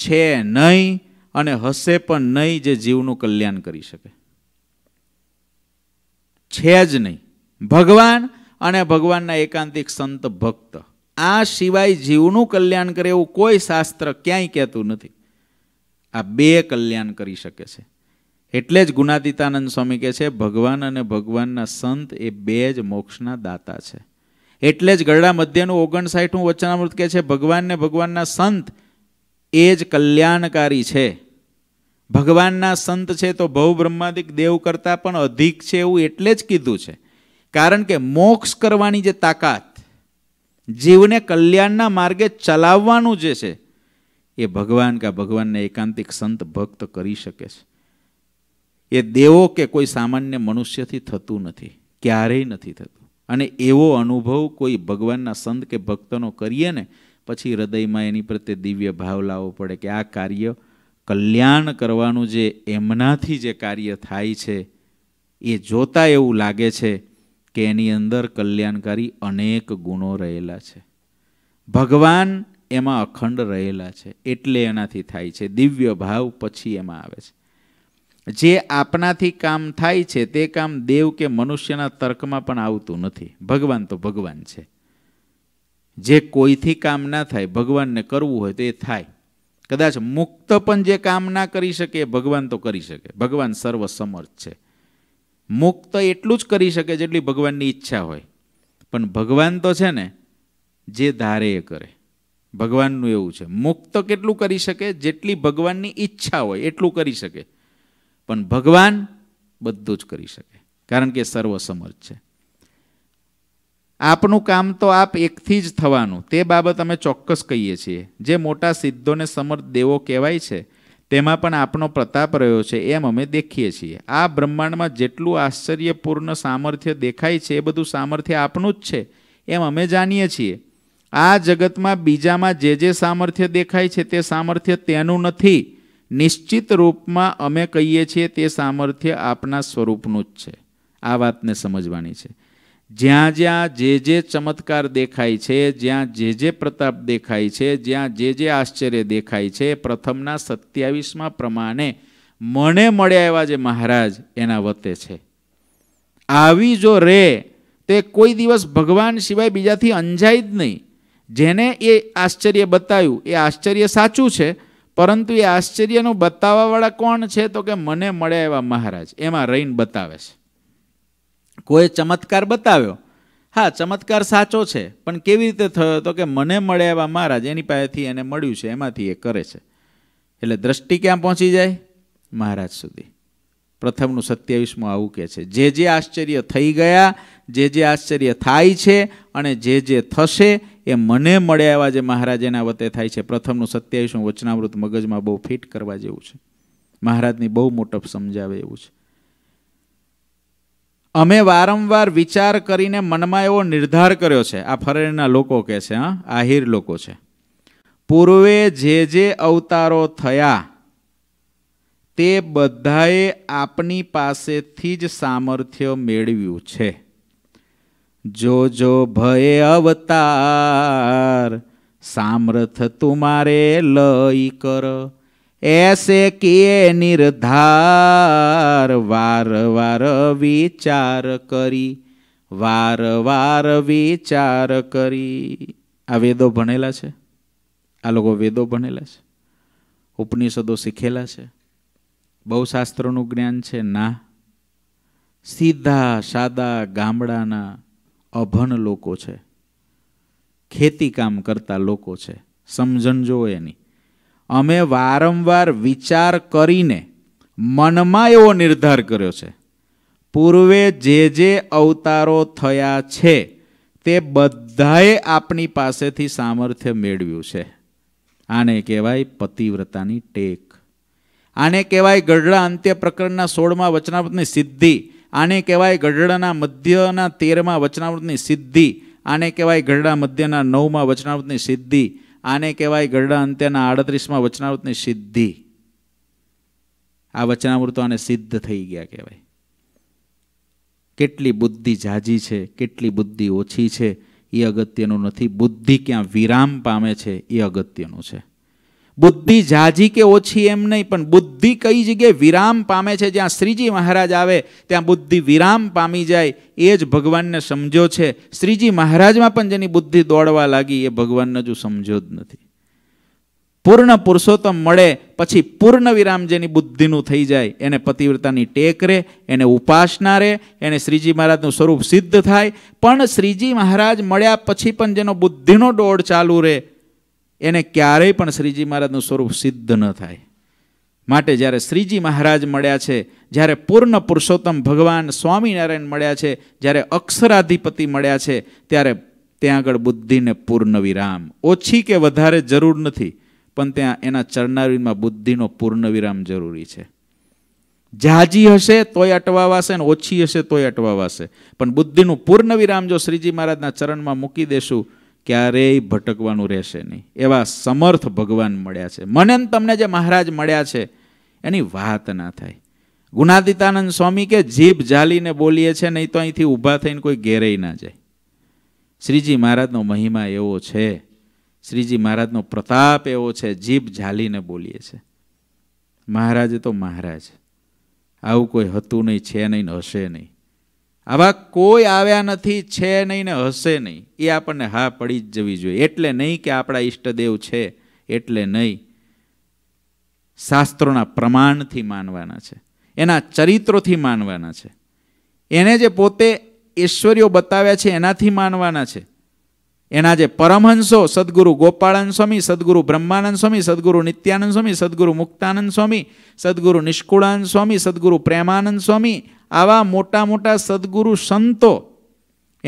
છે નહીં અને હશે પણ નહીં જે જીવનું કલ્યાણ કરી શકે છે જ નહીં ભગવાન અને ભગવાનના એકાંતિક સંત ભક્ત આ સિવાય જીવનું કલ્યાણ કરે એવું કોઈ શાસ્ત્ર ક્યાંય કહેતું નથી આ બે કલ્યાણ કરી શકે છે એટલે જ ગુણાતીતાનંદ સ્વામી કહે છે ભગવાન અને ભગવાનના સંત એ બે જ મોક્ષના દાતા છે એટલે જ ગરડા મધ્યનું ઓગણસાઠું વચનામૃત કહે છે ભગવાનને ભગવાનના સંત એ જ કલ્યાણકારી છે ભગવાનના સંત છે તો ભવ બ્રહ્માદિક દેવ કરતાં પણ અધિક છે એવું એટલે જ કીધું છે કારણ કે મોક્ષ કરવાની જે તાકાત જીવને કલ્યાણના માર્ગે ચલાવવાનું જે છે એ ભગવાન કા ભગવાનને એકાંતિક સંત ભક્ત કરી શકે છે એ દેવો કે કોઈ સામાન્ય મનુષ્યથી થતું નથી ક્યારેય નથી થતું અને એવો અનુભવ કોઈ ભગવાનના સંત કે ભક્તનો કરીએ ને પછી હૃદયમાં એની પ્રત્યે દિવ્ય ભાવ લાવવો પડે કે આ કાર્ય કલ્યાણ કરવાનું જે એમનાથી જે કાર્ય થાય છે એ જોતાં એવું લાગે છે કે એની અંદર કલ્યાણકારી અનેક ગુણો રહેલા છે ભગવાન એમાં અખંડ રહેલા છે એટલે એનાથી થાય છે દિવ્ય ભાવ પછી એમાં આવે છે જે આપનાથી કામ થાય છે તે કામ દેવ કે મનુષ્યના તર્કમાં પણ આવતું નથી ભગવાન તો ભગવાન છે જે કોઈથી કામ ના થાય ભગવાનને કરવું હોય તો એ થાય કદાચ મુક્ત પણ જે કામ ના કરી શકે ભગવાન તો કરી શકે ભગવાન સર્વસમર્થ છે મુક્ત એટલું જ કરી શકે જેટલી ભગવાનની ઈચ્છા હોય પણ ભગવાન તો છે ને જે ધારે એ કરે ભગવાનનું એવું છે મુક્ત કેટલું કરી શકે જેટલી ભગવાનની ઈચ્છા હોય એટલું કરી શકે પણ ભગવાન બધું જ કરી શકે કારણ કે સર્વસમર્થ છે આપનું કામ તો આપ એકથી જ થવાનું તે બાબત અમે ચોક્કસ કહીએ છીએ જે મોટા સિદ્ધોને સમર્થ દેવો કહેવાય છે તેમાં પણ આપનો પ્રતાપ રહ્યો છે એમ અમે દેખીએ છીએ આ બ્રહ્માંડમાં જેટલું આશ્ચર્યપૂર્ણ સામર્થ્ય દેખાય છે એ બધું સામર્થ્ય આપનું જ છે એમ અમે જાણીએ છીએ આ જગતમાં બીજામાં જે જે સામર્થ્ય દેખાય છે તે સામર્થ્ય તેનું નથી નિશ્ચિત રૂપમાં અમે કહીએ છીએ તે સામર્થ્ય આપના સ્વરૂપનું જ છે આ વાતને સમજવાની છે જ્યાં જ્યાં જે જે ચમત્કાર દેખાય છે જ્યાં જે જે પ્રતાપ દેખાય છે જ્યાં જે જે આશ્ચર્ય દેખાય છે પ્રથમના સત્યાવીસમાં પ્રમાણે મને મળ્યા એવા જે મહારાજ એના વતે છે આવી જો રે તે કોઈ દિવસ ભગવાન સિવાય બીજાથી અંજાય જ નહીં જેને એ આશ્ચર્ય બતાવ્યું એ આશ્ચર્ય સાચું છે પરંતુ એ આશ્ચર્યનું બતાવવાવાળા કોણ છે તો કે મને મળ્યા એવા મહારાજ એમાં રહીને બતાવે છે કોઈ ચમત્કાર બતાવ્યો હા ચમત્કાર સાચો છે પણ કેવી રીતે થયો તો કે મને મળ્યા એવા મહારાજ એની પાસેથી એને મળ્યું છે એમાંથી એ કરે છે એટલે દ્રષ્ટિ ક્યાં પહોંચી જાય મહારાજ સુધી પ્રથમનું સત્યાવીસમું આવું કહે છે જે જે આશ્ચર્ય થઈ ગયા જે જે આશ્ચર્ય થાય છે અને જે જે થશે એ મને મળ્યા એવા જે મહારાજ એના વતે થાય છે પ્રથમનું સત્યાવીસનું વચનામૃત મગજમાં બહુ ફિટ કરવા જેવું છે મહારાજની બહુ મોટપ સમજાવે એવું છે અમે વારંવાર વિચાર કરીને મનમાં એવો નિર્ધાર કર્યો છે આ ફરેણના લોકો કહે છે હા આહિર લોકો છે પૂર્વે જે જે અવતારો થયા તે બધાએ આપની પાસેથી જ સામર્થ્ય મેળવ્યું છે જો જો ભય અવતાર સામર્થ તુમારે લઈ કર એસે કે નિર્ધાર વાર વાર વિચાર કરી વાર વાર વિચાર કરી આ વેદો ભણેલા છે આ લોકો વેદો ભણેલા છે ઉપનિષદો શીખેલા છે બહુ શાસ્ત્રોનું જ્ઞાન છે ના સીધા સાદા ગામડાના અભણ લોકો છે ખેતી કામ કરતા લોકો છે સમજણ જો એની અમે વારંવાર વિચાર કરીને મનમાં એવો નિર્ધાર કર્યો છે પૂર્વે જે જે અવતારો થયા છે તે બધાએ આપણી પાસેથી સામર્થ્ય મેળવ્યું છે આને કહેવાય પતિવ્રતાની ટેક આને કહેવાય ગઢડા અંત્ય પ્રકરણના સોળમાં વચનાપતની સિદ્ધિ આને કહેવાય ગઢડાના મધ્યના તેરમાં વચનાવૃતની સિદ્ધિ આને કહેવાય ગઢડા મધ્યના નવમાં વચનાવૃતની સિદ્ધિ આને કહેવાય ગઢડા અંત્યના આડત્રીસમાં વચનામૃતની સિદ્ધિ આ વચનામૃતો આને સિદ્ધ થઈ ગયા કહેવાય કેટલી બુદ્ધિ જાજી છે કેટલી બુદ્ધિ ઓછી છે એ અગત્યનું નથી બુદ્ધિ ક્યાં વિરામ પામે છે એ અગત્યનું છે બુદ્ધિ જાજી કે ઓછી એમ નહીં પણ બુદ્ધિ કઈ જગ્યાએ વિરામ પામે છે જ્યાં શ્રીજી મહારાજ આવે ત્યાં બુદ્ધિ વિરામ પામી જાય એ જ ભગવાનને સમજો છે શ્રીજી મહારાજમાં પણ જેની બુદ્ધિ દોડવા લાગી એ ભગવાનને હજુ સમજો જ નથી પૂર્ણ પુરુષોત્તમ મળે પછી પૂર્ણ વિરામ જેની બુદ્ધિનું થઈ જાય એને પતિવ્રતાની ટેક રહે એને ઉપાસના રહે એને શ્રીજી મહારાજનું સ્વરૂપ સિદ્ધ થાય પણ શ્રીજી મહારાજ મળ્યા પછી પણ જેનો બુદ્ધિનો દોડ ચાલુ રહે એને ક્યારેય પણ શ્રીજી મહારાજનું સ્વરૂપ સિદ્ધ ન થાય માટે જ્યારે શ્રીજી મહારાજ મળ્યા છે જ્યારે પૂર્ણ પુરુષોત્તમ ભગવાન સ્વામિનારાયણ મળ્યા છે જ્યારે અક્ષરાધિપતિ મળ્યા છે ત્યારે ત્યાં આગળ બુદ્ધિને પૂર્ણ વિરામ ઓછી કે વધારે જરૂર નથી પણ ત્યાં એના ચરનારીમાં બુદ્ધિનો પૂર્ણ વિરામ જરૂરી છે જાજી હશે તોય અટવા વાસે ને ઓછી હશે તોય અટવા વાસે પણ બુદ્ધિનું પૂર્ણ વિરામ જો શ્રીજી મહારાજના ચરણમાં મૂકી દેશું ક્યારેય ભટકવાનું રહેશે નહીં એવા સમર્થ ભગવાન મળ્યા છે મને તમને જે મહારાજ મળ્યા છે એની વાત ના થાય ગુણાદિતાનંદ સ્વામી કે જીભ જાલીને બોલીએ છે નહીં તો અહીંથી ઊભા થઈને કોઈ ઘેરેય ના જાય શ્રીજી મહારાજનો મહિમા એવો છે શ્રીજી મહારાજનો પ્રતાપ એવો છે જીભ જાલીને બોલીએ છે મહારાજ તો મહારાજ આવું કોઈ હતું નહીં છે નહીં હશે નહીં આવા કોઈ આવ્યા નથી છે નહીં ને હશે નહીં એ આપણને હા પડી જ જવી જોઈએ એટલે નહીં કે આપણા ઈષ્ટદેવ છે એટલે નહીં શાસ્ત્રોના પ્રમાણથી માનવાના છે એના ચરિત્રોથી માનવાના છે એને જે પોતે ઈશ્વરીઓ બતાવ્યા છે એનાથી માનવાના છે એના જે પરમહંસો સદગુરુ ગોપાળાનંદ સ્વામી સદગુરુ બ્રહ્માનંદ સ્વામી સદગુરુ નિત્યાનંદ સ્વામી સદગુરુ મુક્તાનંદ સ્વામી સદગુરુ નિષ્કુળાનંદ સ્વામી સદગુરુ પ્રેમાનંદ સ્વામી આવા મોટા મોટા સદગુરુ સંતો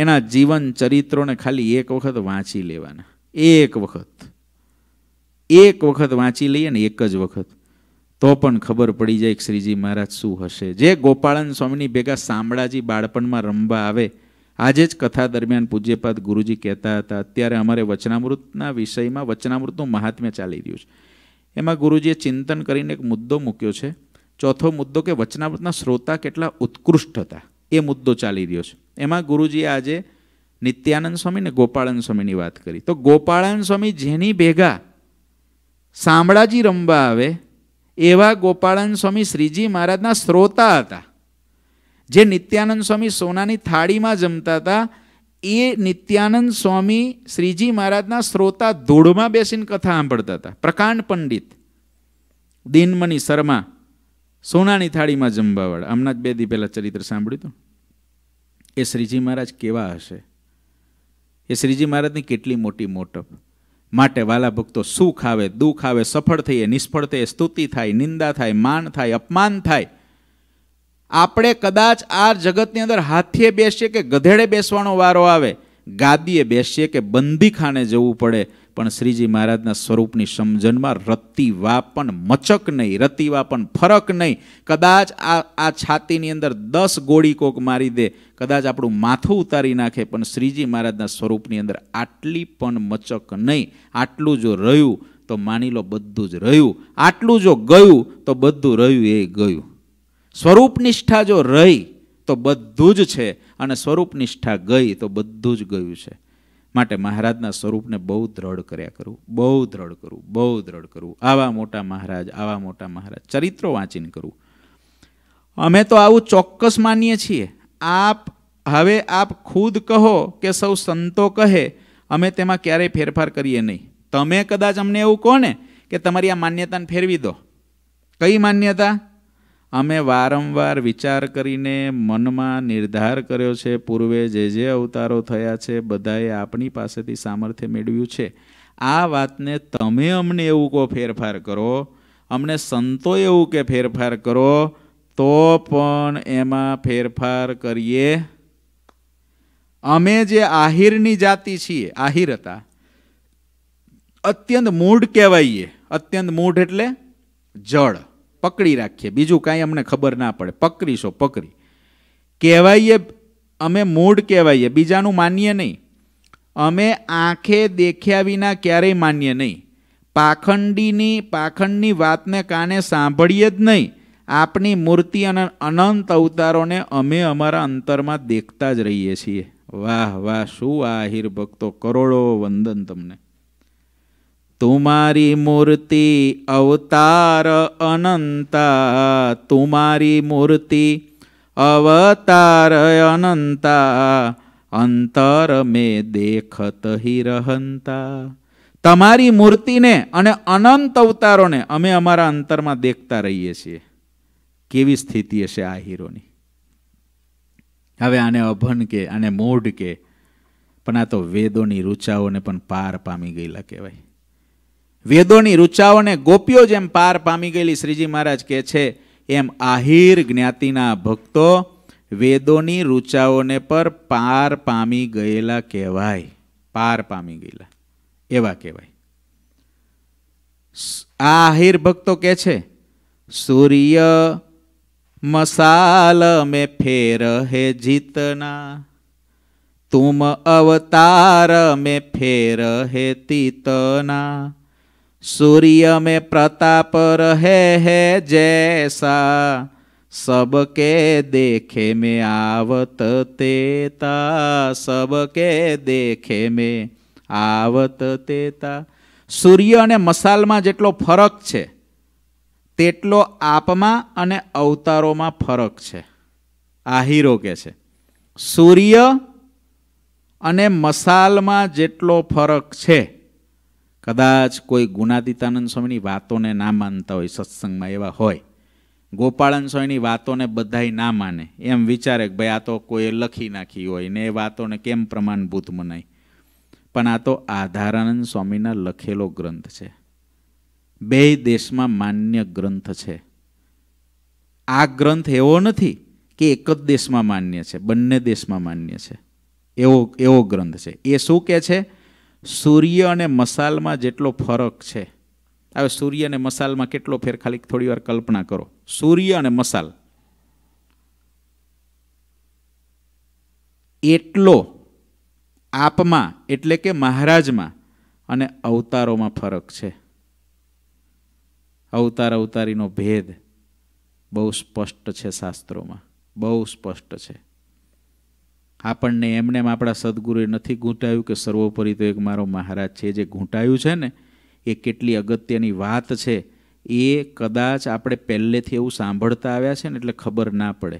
એના જીવન ચરિત્રોને ખાલી એક વખત વાંચી લેવાના એક વખત એક વખત વાંચી લઈએ ને એક જ વખત તો પણ ખબર પડી જાય શ્રીજી મહારાજ શું હશે જે ગોપાળન સ્વામીની ભેગા શામળાજી બાળપણમાં રમવા આવે આજે જ કથા દરમિયાન પૂજ્યપાદ ગુરુજી કહેતા હતા અત્યારે અમારે વચનામૃતના વિષયમાં વચનામૃતનું મહાત્મ્ય ચાલી રહ્યું છે એમાં ગુરુજીએ ચિંતન કરીને એક મુદ્દો મૂક્યો છે ચોથો મુદ્દો કે વચનામૃતના શ્રોતા કેટલા ઉત્કૃષ્ટ હતા એ મુદ્દો ચાલી રહ્યો છે એમાં ગુરુજીએ આજે નિત્યાનંદ સ્વામી ને ગોપાળાનંદ સ્વામીની વાત કરી તો ગોપાળન સ્વામી જેની ભેગા શામળાજી રમવા આવે એવા ગોપાળન સ્વામી શ્રીજી મહારાજના શ્રોતા હતા જે નિત્યાનંદ સ્વામી સોનાની થાળીમાં જમતા હતા એ નિત્યાનંદ સ્વામી શ્રીજી મહારાજના શ્રોતા ધૂળમાં બેસીને કથા સાંભળતા હતા પ્રકાંડ પંડિત દિનમણી શર્મા સોનાની થાળીમાં જમવાવાળા હમણાં જ બે દી પહેલાં ચરિત્ર સાંભળ્યું હતું એ શ્રીજી મહારાજ કેવા હશે એ શ્રીજી મહારાજની કેટલી મોટી મોટપ માટે વાલા ભક્તો સુખ આવે દુઃખ આવે સફળ થઈએ નિષ્ફળ થઈએ સ્તુતિ થાય નિંદા થાય માન થાય અપમાન થાય આપણે કદાચ આ જગતની અંદર હાથીએ બેસીએ કે ગધેડે બેસવાનો વારો આવે ગાદીએ બેસીએ કે બંદીખાને જવું પડે પણ શ્રીજી મહારાજના સ્વરૂપની સમજણમાં રતિવા પણ મચક નહીં રતિવા પણ ફરક નહીં કદાચ આ આ છાતીની અંદર દસ ગોળી કોક મારી દે કદાચ આપણું માથું ઉતારી નાખે પણ શ્રીજી મહારાજના સ્વરૂપની અંદર આટલી પણ મચક નહીં આટલું જો રહ્યું તો માની લો બધું જ રહ્યું આટલું જો ગયું તો બધું રહ્યું એ ગયું સ્વરૂપ નિષ્ઠા જો રહી તો બધું જ છે અને સ્વરૂપ નિષ્ઠા ગઈ તો બધું જ ગયું છે માટે મહારાજના સ્વરૂપને બહુ દ્રઢ કર્યા કરવું બહુ દ્રઢ કરું બહુ દ્રઢ કરવું આવા મોટા મહારાજ આવા મોટા મહારાજ ચરિત્રો વાંચીને કરું અમે તો આવું ચોક્કસ માનીએ છીએ આપ હવે આપ ખુદ કહો કે સૌ સંતો કહે અમે તેમાં ક્યારેય ફેરફાર કરીએ નહીં તમે કદાચ અમને એવું કહો ને કે તમારી આ માન્યતાને ફેરવી દો કઈ માન્યતા અમે વારંવાર વિચાર કરીને મનમાં નિર્ધાર કર્યો છે પૂર્વે જે જે અવતારો થયા છે બધાએ આપણી પાસેથી સામર્થ્ય મેળવ્યું છે આ વાતને તમે અમને એવું કહો ફેરફાર કરો અમને સંતો એવું કે ફેરફાર કરો તો પણ એમાં ફેરફાર કરીએ અમે જે આહિરની જાતિ છીએ આહિર હતા અત્યંત મૂઢ કહેવાઈએ અત્યંત મૂઢ એટલે જળ પકડી રાખીએ બીજું કાંઈ અમને ખબર ના પડે પકડીશો પકડી કહેવાઈએ અમે મૂળ કહેવાઈએ બીજાનું માનીએ નહીં અમે આંખે દેખ્યા વિના ક્યારેય માનીએ નહીં પાખંડીની પાખંડની વાતને કાને સાંભળીએ જ નહીં આપની મૂર્તિ અને અનંત અવતારોને અમે અમારા અંતરમાં દેખતા જ રહીએ છીએ વાહ વાહ શું આ આહિર ભક્તો કરોડો વંદન તમને તુમારી મૂર્તિ અવતાર અનંતા તુમારી મૂર્તિ અવતાર અનંતા અંતર મેં દેખત હી રહંતા તમારી મૂર્તિને અને અનંત અવતારોને અમે અમારા અંતરમાં દેખતા રહીએ છીએ કેવી સ્થિતિ હશે આ હીરોની હવે આને અભન કે આને મૂઢ કે પણ આ તો વેદોની રૂચાઓને પણ પાર પામી ગયેલા કહેવાય વેદોની રૂચાઓને ગોપીઓ જેમ પાર પામી ગયેલી શ્રીજી મહારાજ કહે છે એમ આહિર જ્ઞાતિના ભક્તો વેદોની રૂચાઓને પર પાર પામી ગયેલા કહેવાય પાર પામી ગયેલા એવા કહેવાય આ આહિર ભક્તો કહે છે સૂર્ય મસાલ મે ફેર હે જીતના તુમ અવતાર મે ફેર હે તીતના सूर्य में प्रताप रहे है जैसा सबके देखे में आवत तेता सबके દેખે में આવત તેતા સૂર્ય અને મસાલમાં જેટલો ફરક છે તેટલો આપમાં અને અવતારોમાં ફરક છે આ હીરો કે છે સૂર્ય અને મસાલમાં જેટલો ફરક છે કદાચ કોઈ ગુનાદિતાનંદ સ્વામીની વાતોને ના માનતા હોય સત્સંગમાં એવા હોય ગોપાળન સ્વામીની વાતોને બધાય ના માને એમ વિચારે કે ભાઈ આ તો કોઈએ લખી નાખી હોય ને એ વાતોને કેમ પ્રમાણભૂત મનાય પણ આ તો આધારાનંદ સ્વામીના લખેલો ગ્રંથ છે બે દેશમાં માન્ય ગ્રંથ છે આ ગ્રંથ એવો નથી કે એક જ દેશમાં માન્ય છે બંને દેશમાં માન્ય છે એવો એવો ગ્રંથ છે એ શું કહે છે સૂર્ય અને મસાલમાં જેટલો ફરક છે હવે સૂર્ય અને મસાલમાં કેટલો ફેર ખાલી થોડી વાર કલ્પના કરો સૂર્ય અને મસાલ એટલો આપમાં એટલે કે મહારાજમાં અને અવતારોમાં ફરક છે અવતાર અવતારીનો ભેદ બહુ સ્પષ્ટ છે શાસ્ત્રોમાં બહુ સ્પષ્ટ છે આપણને એમને આપણા સદગુરુએ નથી ઘૂંટાયું કે સર્વોપરી તો એક મારો મહારાજ છે જે ઘૂંટાયું છે ને એ કેટલી અગત્યની વાત છે એ કદાચ આપણે પહેલેથી એવું સાંભળતા આવ્યા છે ને એટલે ખબર ના પડે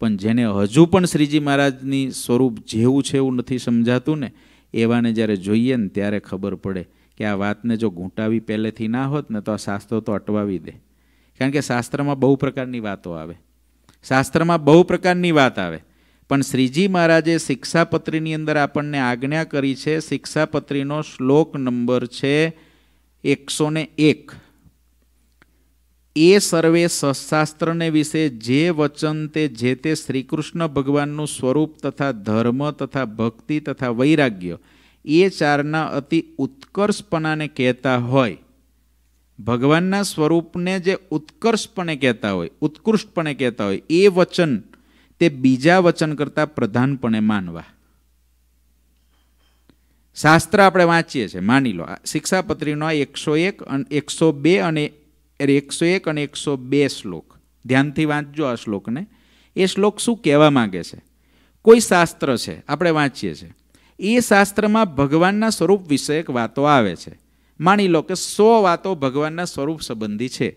પણ જેને હજુ પણ શ્રીજી મહારાજની સ્વરૂપ જેવું છે એવું નથી સમજાતું ને એવાને જ્યારે જોઈએ ને ત્યારે ખબર પડે કે આ વાતને જો ઘૂંટાવી પહેલેથી ના હોત ને તો આ શાસ્ત્રો તો અટવાવી દે કારણ કે શાસ્ત્રમાં બહુ પ્રકારની વાતો આવે શાસ્ત્રમાં બહુ પ્રકારની વાત આવે પણ શ્રીજી મહારાજે શિક્ષાપત્રીની અંદર આપણને આજ્ઞા કરી છે શિક્ષાપત્રીનો શ્લોક નંબર છે એકસો એક એ સર્વે સશાસ્ત્રને વિશે જે વચન તે જે તે શ્રીકૃષ્ણ ભગવાનનું સ્વરૂપ તથા ધર્મ તથા ભક્તિ તથા વૈરાગ્ય એ ચારના અતિ ઉત્કર્ષપણાને કહેતા હોય ભગવાનના સ્વરૂપને જે ઉત્કર્ષપણે કહેતા હોય ઉત્કૃષ્ટપણે કહેતા હોય એ વચન તે બીજા વચન કરતાં પ્રધાનપણે માનવા શાસ્ત્ર આપણે વાંચીએ છીએ માની લો શિક્ષાપત્રીનો એકસો એક અને એકસો બે અને એકસો એક અને એકસો બે શ્લોક ધ્યાનથી વાંચજો આ શ્લોકને એ શ્લોક શું કહેવા માગે છે કોઈ શાસ્ત્ર છે આપણે વાંચીએ છીએ એ શાસ્ત્રમાં ભગવાનના સ્વરૂપ વિષયક વાતો આવે છે માની લો કે સો વાતો ભગવાનના સ્વરૂપ સંબંધી છે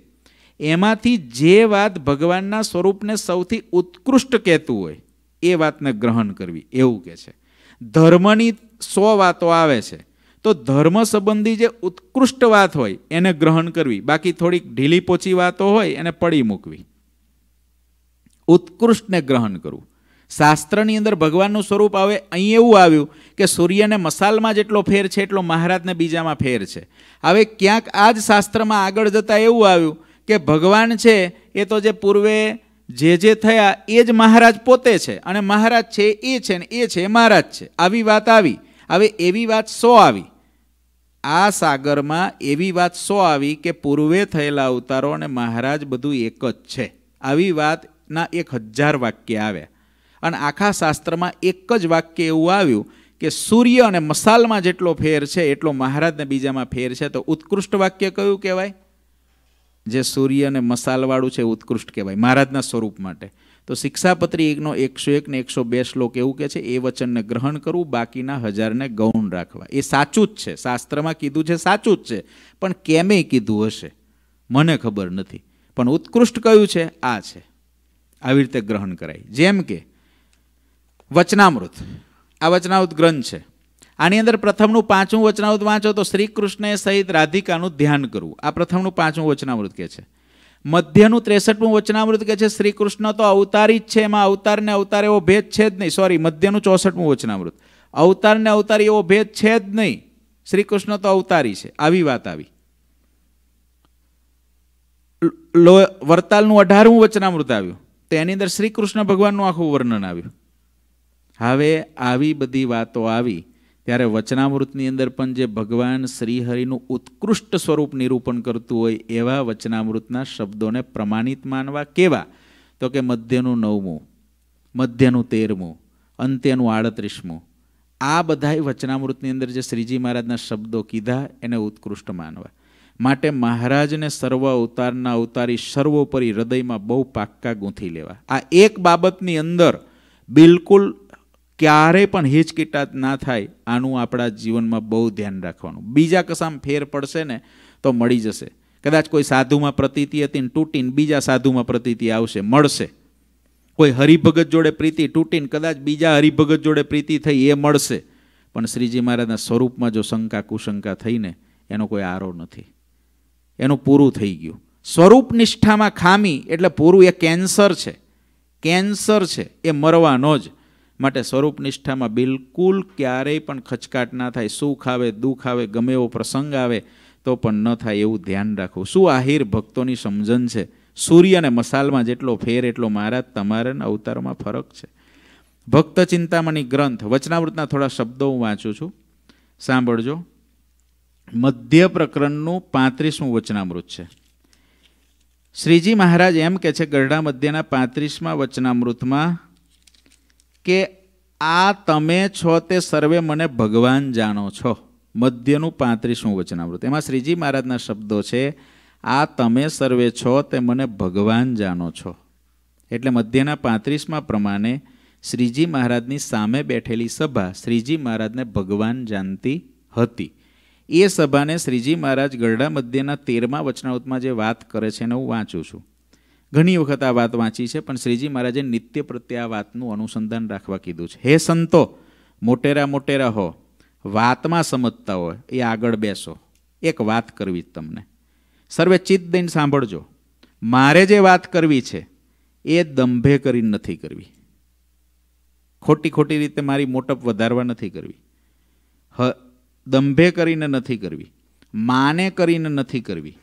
એમાંથી જે વાત ભગવાનના સ્વરૂપને સૌથી ઉત્કૃષ્ટ કહેતું હોય એ વાતને ગ્રહણ કરવી એવું કહે છે ધર્મની સો વાતો આવે છે તો ધર્મ સંબંધી જે ઉત્કૃષ્ટ વાત હોય એને ગ્રહણ કરવી બાકી થોડીક ઢીલી પોચી વાતો હોય એને પડી મૂકવી ઉત્કૃષ્ટને ગ્રહણ કરવું શાસ્ત્રની અંદર ભગવાનનું સ્વરૂપ આવે અહીં એવું આવ્યું કે સૂર્યને મસાલમાં જેટલો ફેર છે એટલો મહારાજને બીજામાં ફેર છે હવે ક્યાંક આ જ શાસ્ત્રમાં આગળ જતાં એવું આવ્યું કે ભગવાન છે એ તો જે પૂર્વે જે જે થયા એ જ મહારાજ પોતે છે અને મહારાજ છે એ છે ને એ છે મહારાજ છે આવી વાત આવી હવે એવી વાત સો આવી આ સાગરમાં એવી વાત સો આવી કે પૂર્વે થયેલા અવતારો અને મહારાજ બધું એક જ છે આવી વાતના એક હજાર વાક્ય આવ્યા અને આખા શાસ્ત્રમાં એક જ વાક્ય એવું આવ્યું કે સૂર્ય અને મસાલમાં જેટલો ફેર છે એટલો મહારાજને બીજામાં ફેર છે તો ઉત્કૃષ્ટ વાક્ય કયું કહેવાય જે સૂર્ય અને મસાલવાળું છે ઉત્કૃષ્ટ કહેવાય મહારાજના સ્વરૂપ માટે તો શિક્ષાપત્રી એકનો એકસો એક ને એકસો બે શ્લોક એવું કહે છે એ વચનને ગ્રહણ કરવું બાકીના હજારને ગૌણ રાખવા એ સાચું જ છે શાસ્ત્રમાં કીધું છે સાચું જ છે પણ કેમે કીધું હશે મને ખબર નથી પણ ઉત્કૃષ્ટ કયું છે આ છે આવી રીતે ગ્રહણ કરાય જેમ કે વચનામૃત આ વચનામૃત ગ્રંથ છે આની અંદર પ્રથમનું પાંચમું વચનાવૃત વાંચો તો શ્રી કૃષ્ણ સહિત રાધિકાનું ધ્યાન કરવું આ પ્રથમનું પાંચમું વચનામૃત કે છે મધ્યનું ત્રેસઠમું વચનામૃત કે છે શ્રી કૃષ્ણ તો અવતારી જ છે એમાં અવતારને અવતાર એવો ભેદ છે જ નહીં સોરી મધ્યનું ચોસઠમું વચનામૃત અવતારને અવતારી એવો ભેદ છે જ નહીં શ્રી કૃષ્ણ તો અવતારી છે આવી વાત આવી લો વરતાલનું અઢારમું વચનામૃત આવ્યું તો એની અંદર શ્રી કૃષ્ણ ભગવાનનું આખું વર્ણન આવ્યું હવે આવી બધી વાતો આવી ત્યારે વચનામૃતની અંદર પણ જે ભગવાન શ્રીહરિનું ઉત્કૃષ્ટ સ્વરૂપ નિરૂપણ કરતું હોય એવા વચનામૃતના શબ્દોને પ્રમાણિત માનવા કેવા તો કે મધ્યનું નવમું મધ્યનું તેરમું અંત્યનું આડત્રીસમું આ બધાય વચનામૃતની અંદર જે શ્રીજી મહારાજના શબ્દો કીધા એને ઉત્કૃષ્ટ માનવા માટે મહારાજને સર્વ અવતારના અવતારી સર્વોપરી હૃદયમાં બહુ પાક્કા ગૂંથી લેવા આ એક બાબતની અંદર બિલકુલ ક્યારે પણ હિચકિટાટ ના થાય આનું આપણા જીવનમાં બહુ ધ્યાન રાખવાનું બીજા કશામાં ફેર પડશે ને તો મળી જશે કદાચ કોઈ સાધુમાં પ્રતીતિ હતી ને તૂટીને બીજા સાધુમાં પ્રતીતિ આવશે મળશે કોઈ હરિભગત જોડે પ્રીતિ તૂટીને કદાચ બીજા હરિભગત જોડે પ્રીતિ થઈ એ મળશે પણ શ્રીજી મહારાજના સ્વરૂપમાં જો શંકા કુશંકા થઈને એનો કોઈ આરો નથી એનું પૂરું થઈ ગયું સ્વરૂપ નિષ્ઠામાં ખામી એટલે પૂરું એ કેન્સર છે કેન્સર છે એ મરવાનો જ માટે સ્વરૂપ નિષ્ઠામાં બિલકુલ ક્યારેય પણ ખચકાટ ના થાય સુખ આવે દુઃખ આવે ગમે એવો પ્રસંગ આવે તો પણ ન થાય એવું ધ્યાન રાખવું શું આહિર ભક્તોની સમજણ છે સૂર્ય અને મસાલમાં જેટલો ફેર એટલો મહારાજ તમારાના અવતારમાં ફરક છે ભક્ત ચિંતામણી ગ્રંથ વચનાવૃતના થોડા શબ્દો હું વાંચું છું સાંભળજો મધ્ય પ્રકરણનું પાંત્રીસમું વચનામૃત છે શ્રીજી મહારાજ એમ કે છે ગરડા મધ્યના પાંત્રીસમાં વચનામૃતમાં કે આ તમે છો તે સર્વે મને ભગવાન જાણો છો મધ્યનું પાંત્રીસમું વચનામૃત એમાં શ્રીજી મહારાજના શબ્દો છે આ તમે સર્વે છો તે મને ભગવાન જાણો છો એટલે મધ્યના પાંત્રીસમાં પ્રમાણે શ્રીજી મહારાજની સામે બેઠેલી સભા શ્રીજી મહારાજને ભગવાન જાણતી હતી એ સભાને શ્રીજી મહારાજ ગરડા મધ્યના તેરમા વચનાવૃતમાં જે વાત કરે છે એને હું વાંચું છું ઘણી વખત આ વાત વાંચી છે પણ શ્રીજી મહારાજે નિત્ય પ્રત્યે આ વાતનું અનુસંધાન રાખવા કીધું છે હે સંતો મોટેરા મોટેરા હો વાતમાં સમજતા હોય એ આગળ બેસો એક વાત કરવી તમને સર્વે ચિત્ત દઈને સાંભળજો મારે જે વાત કરવી છે એ દંભે કરીને નથી કરવી ખોટી ખોટી રીતે મારી મોટપ વધારવા નથી કરવી હ દંભે કરીને નથી કરવી માને કરીને નથી કરવી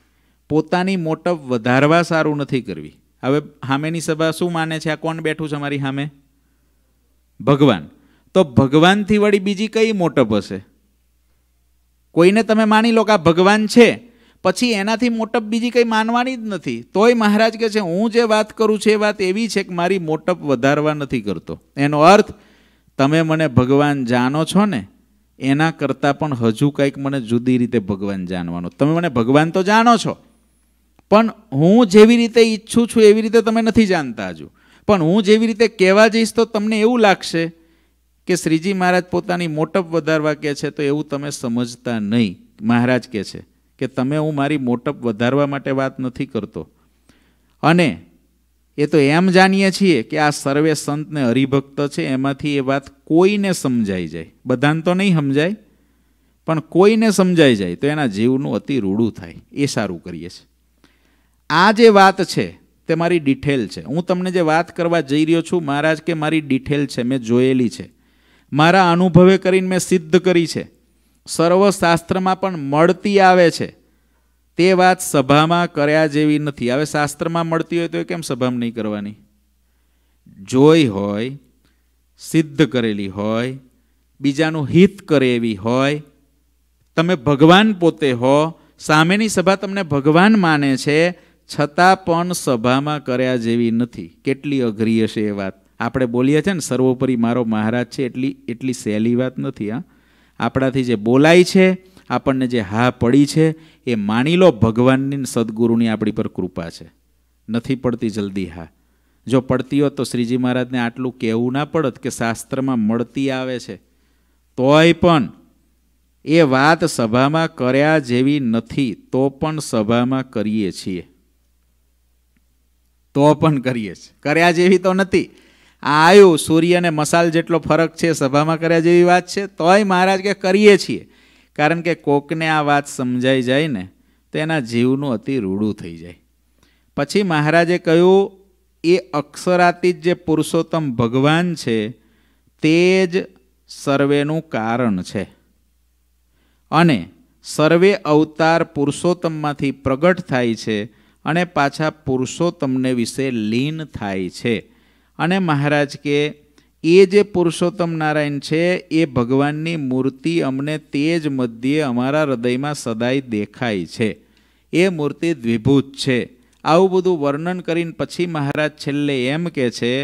પોતાની મોટપ વધારવા સારું નથી કરવી હવે સામેની સભા શું માને છે આ કોણ બેઠું છે મારી સામે ભગવાન તો ભગવાનથી વળી બીજી કઈ મોટપ હશે કોઈને તમે માની લો કે આ ભગવાન છે પછી એનાથી મોટપ બીજી કંઈ માનવાની જ નથી તોય મહારાજ કહે છે હું જે વાત કરું છું એ વાત એવી છે કે મારી મોટપ વધારવા નથી કરતો એનો અર્થ તમે મને ભગવાન જાણો છો ને એના કરતાં પણ હજુ કંઈક મને જુદી રીતે ભગવાન જાણવાનો તમે મને ભગવાન તો જાણો છો પણ હું જેવી રીતે ઈચ્છું છું એવી રીતે તમે નથી જાણતા હજુ પણ હું જેવી રીતે કહેવા જઈશ તો તમને એવું લાગશે કે શ્રીજી મહારાજ પોતાની મોટપ વધારવા કહે છે તો એવું તમે સમજતા નહીં મહારાજ કહે છે કે તમે હું મારી મોટપ વધારવા માટે વાત નથી કરતો અને એ તો એમ જાણીએ છીએ કે આ સર્વે સંતને હરિભક્ત છે એમાંથી એ વાત કોઈને સમજાઈ જાય બધાને તો નહીં સમજાય પણ કોઈને સમજાઈ જાય તો એના જીવનું અતિ રૂડું થાય એ સારું કરીએ છીએ આ જે વાત છે તે મારી ડિટેલ છે હું તમને જે વાત કરવા જઈ રહ્યો છું મહારાજ કે મારી ડિટેલ છે મેં જોયેલી છે મારા અનુભવે કરીને મેં સિદ્ધ કરી છે સર્વશાસ્ત્રમાં પણ મળતી આવે છે તે વાત સભામાં કર્યા જેવી નથી હવે શાસ્ત્રમાં મળતી હોય તો કેમ સભામાં નહીં કરવાની જોઈ હોય સિદ્ધ કરેલી હોય બીજાનું હિત કરે એવી હોય તમે ભગવાન પોતે હો સામેની સભા તમને ભગવાન માને છે છતાં પણ સભામાં કર્યા જેવી નથી કેટલી અઘરી હશે એ વાત આપણે બોલીએ છીએ ને સર્વોપરી મારો મહારાજ છે એટલી એટલી સહેલી વાત નથી હા આપણાથી જે બોલાય છે આપણને જે હા પડી છે એ માની લો ભગવાનની સદગુરુની આપણી પર કૃપા છે નથી પડતી જલ્દી હા જો પડતી હોત તો શ્રીજી મહારાજને આટલું કહેવું ના પડત કે શાસ્ત્રમાં મળતી આવે છે તોય પણ એ વાત સભામાં કર્યા જેવી નથી તો પણ સભામાં કરીએ છીએ તો પણ કરીએ છીએ કર્યા જેવી તો નથી આ આવ્યું સૂર્ય અને મસાલ જેટલો ફરક છે સભામાં કર્યા જેવી વાત છે તોય મહારાજ કે કરીએ છીએ કારણ કે કોકને આ વાત સમજાઈ જાય ને તો એના જીવનું અતિ રૂડું થઈ જાય પછી મહારાજે કહ્યું એ અક્ષરાતીત જે પુરુષોત્તમ ભગવાન છે તે જ સર્વેનું કારણ છે અને સર્વે અવતાર પુરુષોત્તમમાંથી પ્રગટ થાય છે અને પાછા પુરુષોત્તમને વિશે લીન થાય છે અને મહારાજ કે એ જે પુરુષોત્તમ નારાયણ છે એ ભગવાનની મૂર્તિ અમને તે જ મધ્યે અમારા હૃદયમાં સદાય દેખાય છે એ મૂર્તિ દ્વિભૂત છે આવું બધું વર્ણન કરીને પછી મહારાજ છેલ્લે એમ કહે છે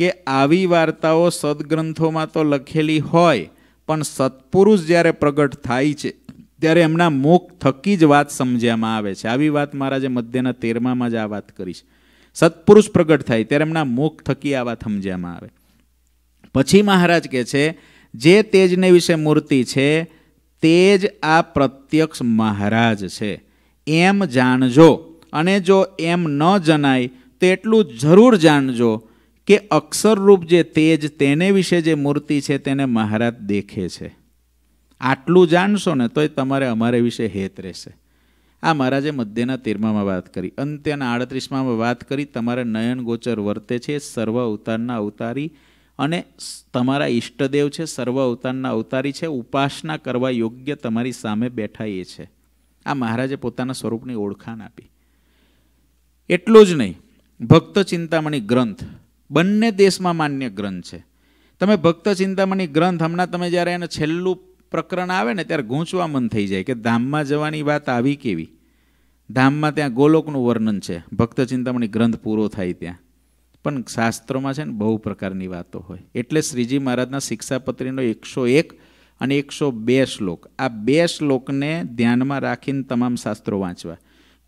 કે આવી વાર્તાઓ સદગ્રંથોમાં તો લખેલી હોય પણ સત્પુરુષ જ્યારે પ્રગટ થાય છે ત્યારે એમના મુખ થકી જ વાત સમજ્યામાં આવે છે આવી વાત મારા જે મધ્યના તેરમામાં જ આ વાત કરીશ સત્પુરુષ પ્રગટ થાય ત્યારે એમના મુખ થકી આ વાત સમજવામાં આવે પછી મહારાજ કહે છે જે તેજને વિશે મૂર્તિ છે તેજ આ પ્રત્યક્ષ મહારાજ છે એમ જાણજો અને જો એમ ન જણાય તો એટલું જરૂર જાણજો કે અક્ષરરૂપ જે તેજ તેને વિશે જે મૂર્તિ છે તેને મહારાજ દેખે છે આટલું જાણશો ને તોય તમારે અમારે વિશે હેત રહેશે આ મહારાજે મધ્યના તેરમાં વાત કરી અંત્યના આડત્રીસમાં વાત કરી તમારે નયન ગોચર વર્તે છે સર્વ અવતારના અવતારી અને તમારા ઈષ્ટદેવ છે સર્વ અવતારના અવતારી છે ઉપાસના કરવા યોગ્ય તમારી સામે બેઠા એ છે આ મહારાજે પોતાના સ્વરૂપની ઓળખાણ આપી એટલું જ નહીં ભક્ત ચિંતામણી ગ્રંથ બંને દેશમાં માન્ય ગ્રંથ છે તમે ભક્ત ચિંતામણી ગ્રંથ હમણાં તમે જ્યારે એને છેલ્લું પ્રકરણ આવે ને ત્યારે ગૂંચવા મન થઈ જાય કે ધામમાં જવાની વાત આવી કેવી ધામમાં ત્યાં ગોલોકનું વર્ણન છે ભક્ત ચિંતામણી ગ્રંથ પૂરો થાય ત્યાં પણ શાસ્ત્રોમાં છે ને બહુ પ્રકારની વાતો હોય એટલે શ્રીજી મહારાજના શિક્ષાપત્રીનો એકસો એક અને એકસો બે શ્લોક આ બે શ્લોકને ધ્યાનમાં રાખીને તમામ શાસ્ત્રો વાંચવા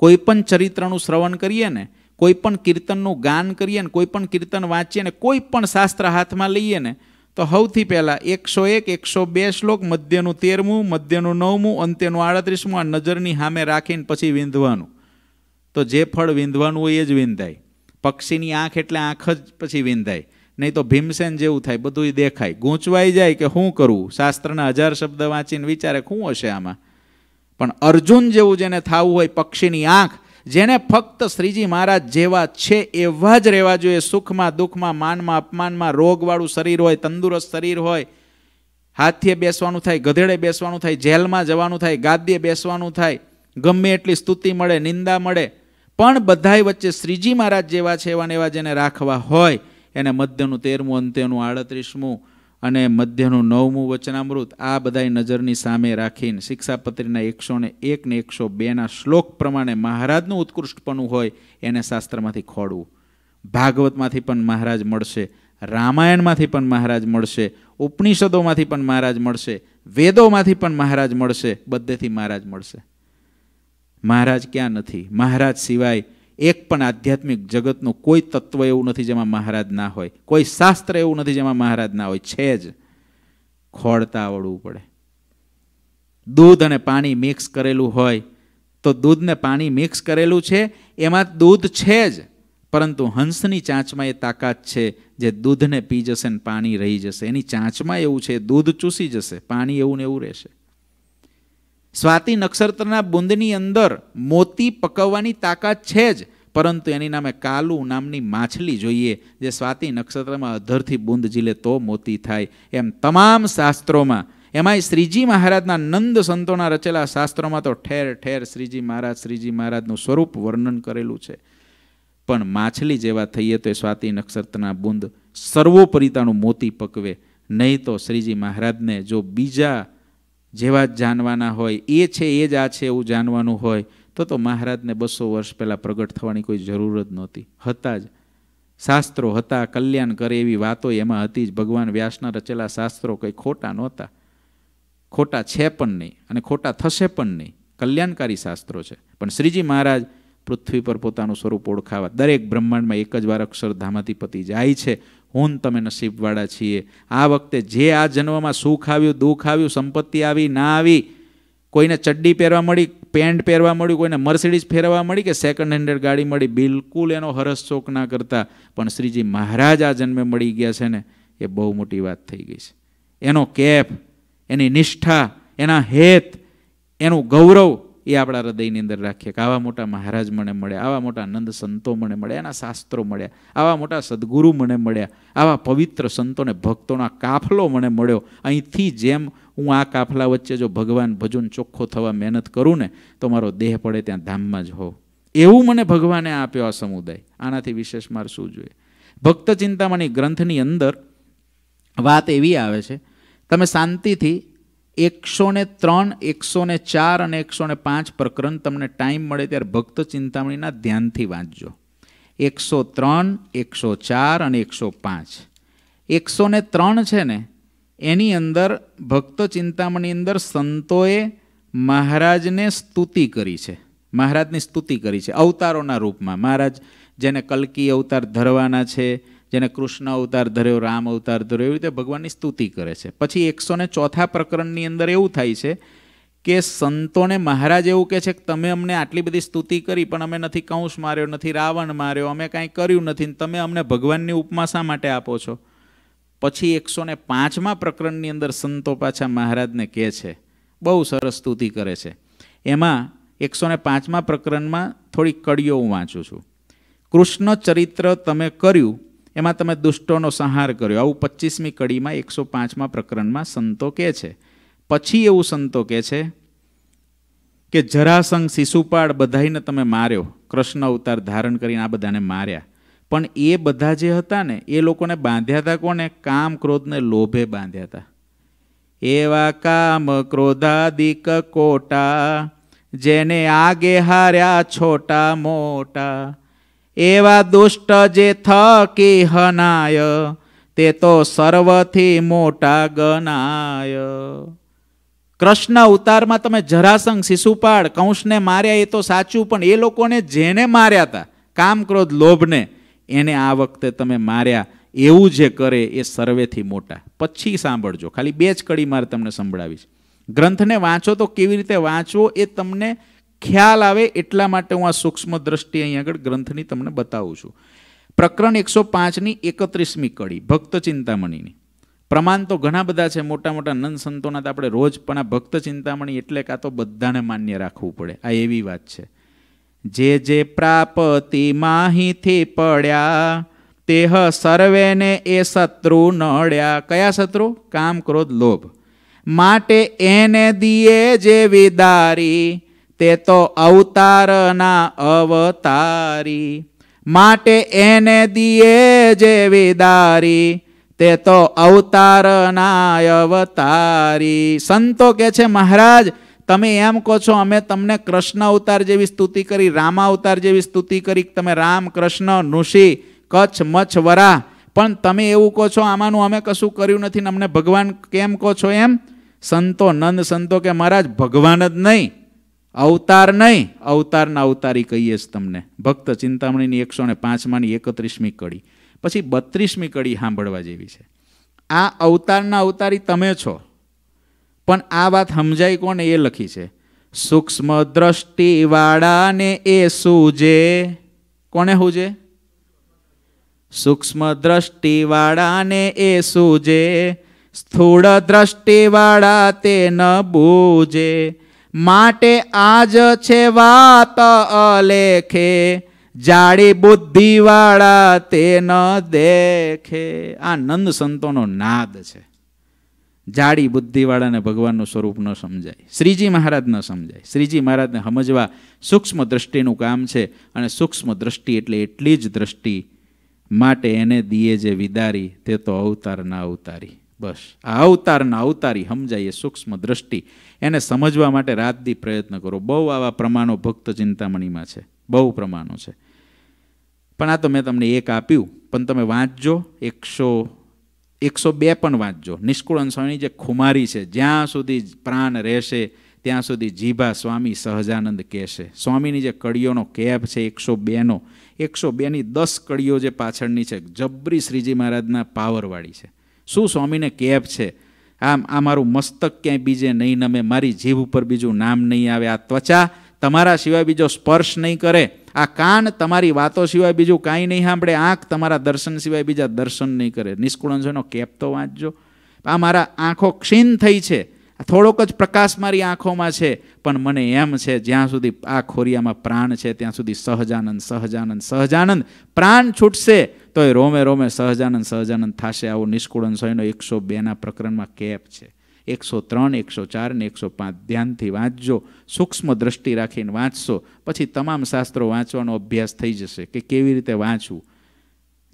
કોઈ પણ ચરિત્રનું શ્રવણ કરીએ ને કોઈ પણ કીર્તનનું ગાન કરીએ ને કોઈ પણ કીર્તન વાંચીએ ને કોઈ પણ શાસ્ત્ર હાથમાં લઈએ ને તો સૌથી પહેલાં એકસો એક એકસો બે શ્લોક મધ્યનું તેરમું મધ્યનું નવમું અંત્યનું આડત્રીસમું આ નજરની સામે રાખીને પછી વીંધવાનું તો જે ફળ વિંધવાનું હોય એ જ વિંધાય પક્ષીની આંખ એટલે આંખ જ પછી વિંધાય નહીં તો ભીમસેન જેવું થાય બધું દેખાય ગૂંચવાઈ જાય કે શું કરવું શાસ્ત્રના હજાર શબ્દ વાંચીને વિચારે શું હશે આમાં પણ અર્જુન જેવું જેને થવું હોય પક્ષીની આંખ જેને ફક્ત શ્રીજી મહારાજ જેવા છે એવા જ રહેવા જોઈએ સુખમાં દુઃખમાં માનમાં અપમાનમાં રોગવાળું શરીર હોય તંદુરસ્ત શરીર હોય હાથીએ બેસવાનું થાય ગધેડે બેસવાનું થાય જેલમાં જવાનું થાય ગાદીએ બેસવાનું થાય ગમે એટલી સ્તુતિ મળે નિંદા મળે પણ બધાય વચ્ચે શ્રીજી મહારાજ જેવા છે એવા ને એવા જેને રાખવા હોય એને મધ્યનું તેરમું અંત્યનું આડત્રીસમું અને મધ્યનું નવમું વચનામૃત આ બધાય નજરની સામે રાખીને શિક્ષાપત્રીના એકસો ને એક ને એકસો બેના શ્લોક પ્રમાણે મહારાજનું ઉત્કૃષ્ટપણું હોય એને શાસ્ત્રમાંથી ખોડવું ભાગવતમાંથી પણ મહારાજ મળશે રામાયણમાંથી પણ મહારાજ મળશે ઉપનિષદોમાંથી પણ મહારાજ મળશે વેદોમાંથી પણ મહારાજ મળશે બધેથી મહારાજ મળશે મહારાજ ક્યાં નથી મહારાજ સિવાય એક પણ આધ્યાત્મિક જગતનું કોઈ તત્વ એવું નથી જેમાં મહારાજ ના હોય કોઈ શાસ્ત્ર એવું નથી જેમાં મહારાજ ના હોય છે જ ખોળતા આવડવું પડે દૂધ અને પાણી મિક્સ કરેલું હોય તો દૂધને પાણી મિક્સ કરેલું છે એમાં દૂધ છે જ પરંતુ હંસની ચાંચમાં એ તાકાત છે જે દૂધને પી જશે ને પાણી રહી જશે એની ચાંચમાં એવું છે દૂધ ચૂસી જશે પાણી એવું ને એવું રહેશે સ્વાતિ નક્ષત્રના બુંદની અંદર મોતી પકવવાની તાકાત છે જ પરંતુ એની નામે કાલુ નામની માછલી જોઈએ જે સ્વાતિ નક્ષત્રમાં અધરથી બુંદ જીલે તો મોતી થાય એમ તમામ શાસ્ત્રોમાં એમાંય શ્રીજી મહારાજના નંદ સંતોના રચેલા શાસ્ત્રોમાં તો ઠેર ઠેર શ્રીજી મહારાજ શ્રીજી મહારાજનું સ્વરૂપ વર્ણન કરેલું છે પણ માછલી જેવા થઈએ તો એ સ્વાતિ નક્ષત્રના બુંદ સર્વોપરિતાનું મોતી પકવે નહીં તો શ્રીજી મહારાજને જો બીજા જેવા જ જાણવાના હોય એ છે એ જ આ છે એવું જાણવાનું હોય તો તો મહારાજને બસો વર્ષ પહેલાં પ્રગટ થવાની કોઈ જરૂર જ નહોતી હતા જ શાસ્ત્રો હતા કલ્યાણ કરે એવી વાતો એમાં હતી જ ભગવાન વ્યાસના રચેલા શાસ્ત્રો કંઈ ખોટા નહોતા ખોટા છે પણ નહીં અને ખોટા થશે પણ નહીં કલ્યાણકારી શાસ્ત્રો છે પણ શ્રીજી મહારાજ પૃથ્વી પર પોતાનું સ્વરૂપ ઓળખાવા દરેક બ્રહ્માંડમાં એક જ વાર અક્ષરધામાધિપતિ જાય છે હું તમે નસીબવાળા છીએ આ વખતે જે આ જન્મમાં સુખ આવ્યું દુઃખ આવ્યું સંપત્તિ આવી ના આવી કોઈને ચડ્ડી પહેરવા મળી પેન્ટ પહેરવા મળ્યું કોઈને મર્સિડીઝ ફેરવા મળી કે સેકન્ડ હેન્ડેડ ગાડી મળી બિલકુલ એનો હરસ ચોક ના કરતા પણ શ્રીજી મહારાજ આ જન્મે મળી ગયા છે ને એ બહુ મોટી વાત થઈ ગઈ છે એનો કેફ એની નિષ્ઠા એના હેત એનું ગૌરવ એ આપણા હૃદયની અંદર રાખીએ કે આવા મોટા મહારાજ મને મળ્યા આવા મોટા નંદ સંતો મને મળ્યા એના શાસ્ત્રો મળ્યા આવા મોટા સદગુરુ મને મળ્યા આવા પવિત્ર સંતોને ભક્તોના કાફલો મને મળ્યો અહીંથી જેમ હું આ કાફલા વચ્ચે જો ભગવાન ભજન ચોખ્ખો થવા મહેનત કરું ને તો મારો દેહ પડે ત્યાં ધામમાં જ હોઉં એવું મને ભગવાને આપ્યો આ સમુદાય આનાથી વિશેષ મારે શું જોઈએ ભક્ત ચિંતામણી ગ્રંથની અંદર વાત એવી આવે છે તમે શાંતિથી એકસો ને ત્રણ એકસો ને ચાર અને એકસો ને પાંચ પ્રકરણ તમને ટાઈમ મળે ત્યારે ભક્ત ચિંતામણીના ધ્યાનથી વાંચજો એકસો ત્રણ એકસો ચાર અને એકસો પાંચ એકસો ને ત્રણ છે ને એની અંદર ભક્ત ચિંતામણી અંદર સંતોએ મહારાજને સ્તુતિ કરી છે મહારાજની સ્તુતિ કરી છે અવતારોના રૂપમાં મહારાજ જેને કલકી અવતાર ધરવાના છે જેને કૃષ્ણ અવતાર ધર્યો રામ અવતાર ધર્યો એવી રીતે ભગવાનની સ્તુતિ કરે છે પછી એકસો ને ચોથા પ્રકરણની અંદર એવું થાય છે કે સંતોને મહારાજ એવું કહે છે કે તમે અમને આટલી બધી સ્તુતિ કરી પણ અમે નથી કંસ માર્યો નથી રાવણ માર્યો અમે કાંઈ કર્યું નથી તમે અમને ભગવાનની ઉપમા શા માટે આપો છો પછી એકસો ને પાંચમા પ્રકરણની અંદર સંતો પાછા મહારાજને કહે છે બહુ સરસ સ્તુતિ કરે છે એમાં એકસો ને પાંચમા પ્રકરણમાં થોડી કડીઓ હું વાંચું છું કૃષ્ણ ચરિત્ર તમે કર્યું એમાં તમે દુષ્ટોનો સંહાર કર્યો આવું પચીસમી કડીમાં એકસો પાંચમાં પ્રકરણમાં સંતો કહે છે પછી એવું સંતો કહે છે કે જરાસંઘ શિશુપાળ બધાઈને તમે માર્યો કૃષ્ણ અવતાર ધારણ કરીને આ બધાને માર્યા પણ એ બધા જે હતા ને એ લોકોને બાંધ્યા હતા કોને કામ ક્રોધને લોભે બાંધ્યા હતા એવા કામ ક્રોધાદિક કોટા જેને આગે હાર્યા છોટા મોટા એવા દુષ્ટ જે થકી હનાય તે તો સર્વથી મોટા ગનાય કૃષ્ણ અવતારમાં તમે જરાસંઘ શિશુપાળ કંસને માર્યા એ તો સાચું પણ એ લોકોને જેને માર્યા હતા કામ ક્રોધ લોભને એને આ વખતે તમે માર્યા એવું જે કરે એ સર્વેથી મોટા પછી સાંભળજો ખાલી બે જ કડી મારે તમને સંભળાવીશ ગ્રંથને વાંચો તો કેવી રીતે વાંચવો એ તમને ખ્યાલ આવે એટલા માટે હું આ સૂક્ષ્મ દ્રષ્ટિ અહીંયા આગળ ગ્રંથની તમને બતાવું છું પ્રકરણ એકસો પાંચની એકત્રીસમી કડી ભક્ત ચિંતામણીની પ્રમાણ તો ઘણા બધા છે મોટા મોટા નંદ સંતોના તો આપણે રોજ પણ આ ભક્ત ચિંતામણી એટલે કાં તો બધાને માન્ય રાખવું પડે આ એવી વાત છે જે જે પ્રાપતિ માહિતી પડ્યા તેહ સર્વેને એ શત્રુ નડ્યા કયા શત્રુ કામ ક્રોધ લોભ માટે એને દિયે જે વિદારી તે તો અવતારના અવતારી માટે એને દિયે જેવી દારી તે તો અવતારના અવતારી સંતો કે છે મહારાજ તમે એમ કહો છો અમે તમને કૃષ્ણ અવતાર જેવી સ્તુતિ કરી રામા અવતાર જેવી સ્તુતિ કરી તમે રામ કૃષ્ણ નૃષિ કચ્છ મચ્છ વરા પણ તમે એવું કહો છો આમાંનું અમે કશું કર્યું નથી અમને ભગવાન કેમ કહો છો એમ સંતો નંદ સંતો કે મહારાજ ભગવાન જ નહીં અવતાર નહીં અવતારના અવતારી કહીએ જ તમને ભક્ત ચિંતામણીની એકસો ને પાંચમાંની એકત્રીસમી કડી પછી બત્રીસમી કડી સાંભળવા જેવી છે આ અવતારના અવતારી તમે છો પણ આ વાત સમજાય કોને એ લખી છે સૂક્ષ્મ દ્રષ્ટિવાળાને એ સૂજે કોને સૂજે સૂક્ષ્મ દ્રષ્ટિવાળાને એ સૂજે સ્થૂળ દ્રષ્ટિવાળા તે ન બૂજે માટે આજ છે વાત અલેખે જાડી બુદ્ધિવાળા તે ન દેખે આ નંદ સંતોનો નાદ છે જાડી બુદ્ધિવાળાને ભગવાનનું સ્વરૂપ ન સમજાય શ્રીજી મહારાજ ન સમજાય શ્રીજી મહારાજને સમજવા સૂક્ષ્મ દ્રષ્ટિનું કામ છે અને સૂક્ષ્મ દ્રષ્ટિ એટલે એટલી જ દ્રષ્ટિ માટે એને દીએ જે વિદારી તે તો અવતાર ના અવતારી બસ આ અવતારના અવતારી સમજાય એ સૂક્ષ્મ દ્રષ્ટિ એને સમજવા માટે રાત પ્રયત્ન કરો બહુ આવા પ્રમાણો ભક્ત ચિંતામણીમાં છે બહુ પ્રમાણો છે પણ આ તો મેં તમને એક આપ્યું પણ તમે વાંચજો એકસો એકસો બે પણ વાંચજો નિષ્કુળન સ્વામીની જે ખુમારી છે જ્યાં સુધી પ્રાણ રહેશે ત્યાં સુધી જીભા સ્વામી સહજાનંદ કહેશે સ્વામીની જે કડીઓનો કેપ છે એકસો બેનો એકસો બેની દસ કડીઓ જે પાછળની છે જબરી શ્રીજી મહારાજના પાવરવાળી છે શું સ્વામીને કેપ છે આમ આ મારું મસ્તક ક્યાંય બીજે નહીં નમે મારી જીભ ઉપર બીજું નામ નહીં આવે આ ત્વચા તમારા સિવાય બીજો સ્પર્શ નહીં કરે આ કાન તમારી વાતો સિવાય બીજું કાંઈ નહીં સાંભળે આંખ તમારા દર્શન સિવાય બીજા દર્શન નહીં કરે નિષ્કુળંશનો કેપ તો વાંચજો આ મારા આંખો ક્ષીણ થઈ છે થોડોક જ પ્રકાશ મારી આંખોમાં છે પણ મને એમ છે જ્યાં સુધી આ ખોરિયામાં પ્રાણ છે ત્યાં સુધી સહજાનંદ સહજાનંદ સહજાનંદ પ્રાણ છૂટશે તોય રોમે રોમે સહજાનંદ સહજાનંદ થશે આવું નિષ્કુળન સ્વયંનો એકસો બેના પ્રકરણમાં કેપ છે એકસો ત્રણ એકસો ચાર ને એકસો પાંચ ધ્યાનથી વાંચજો સૂક્ષ્મ દ્રષ્ટિ રાખીને વાંચશો પછી તમામ શાસ્ત્રો વાંચવાનો અભ્યાસ થઈ જશે કે કેવી રીતે વાંચવું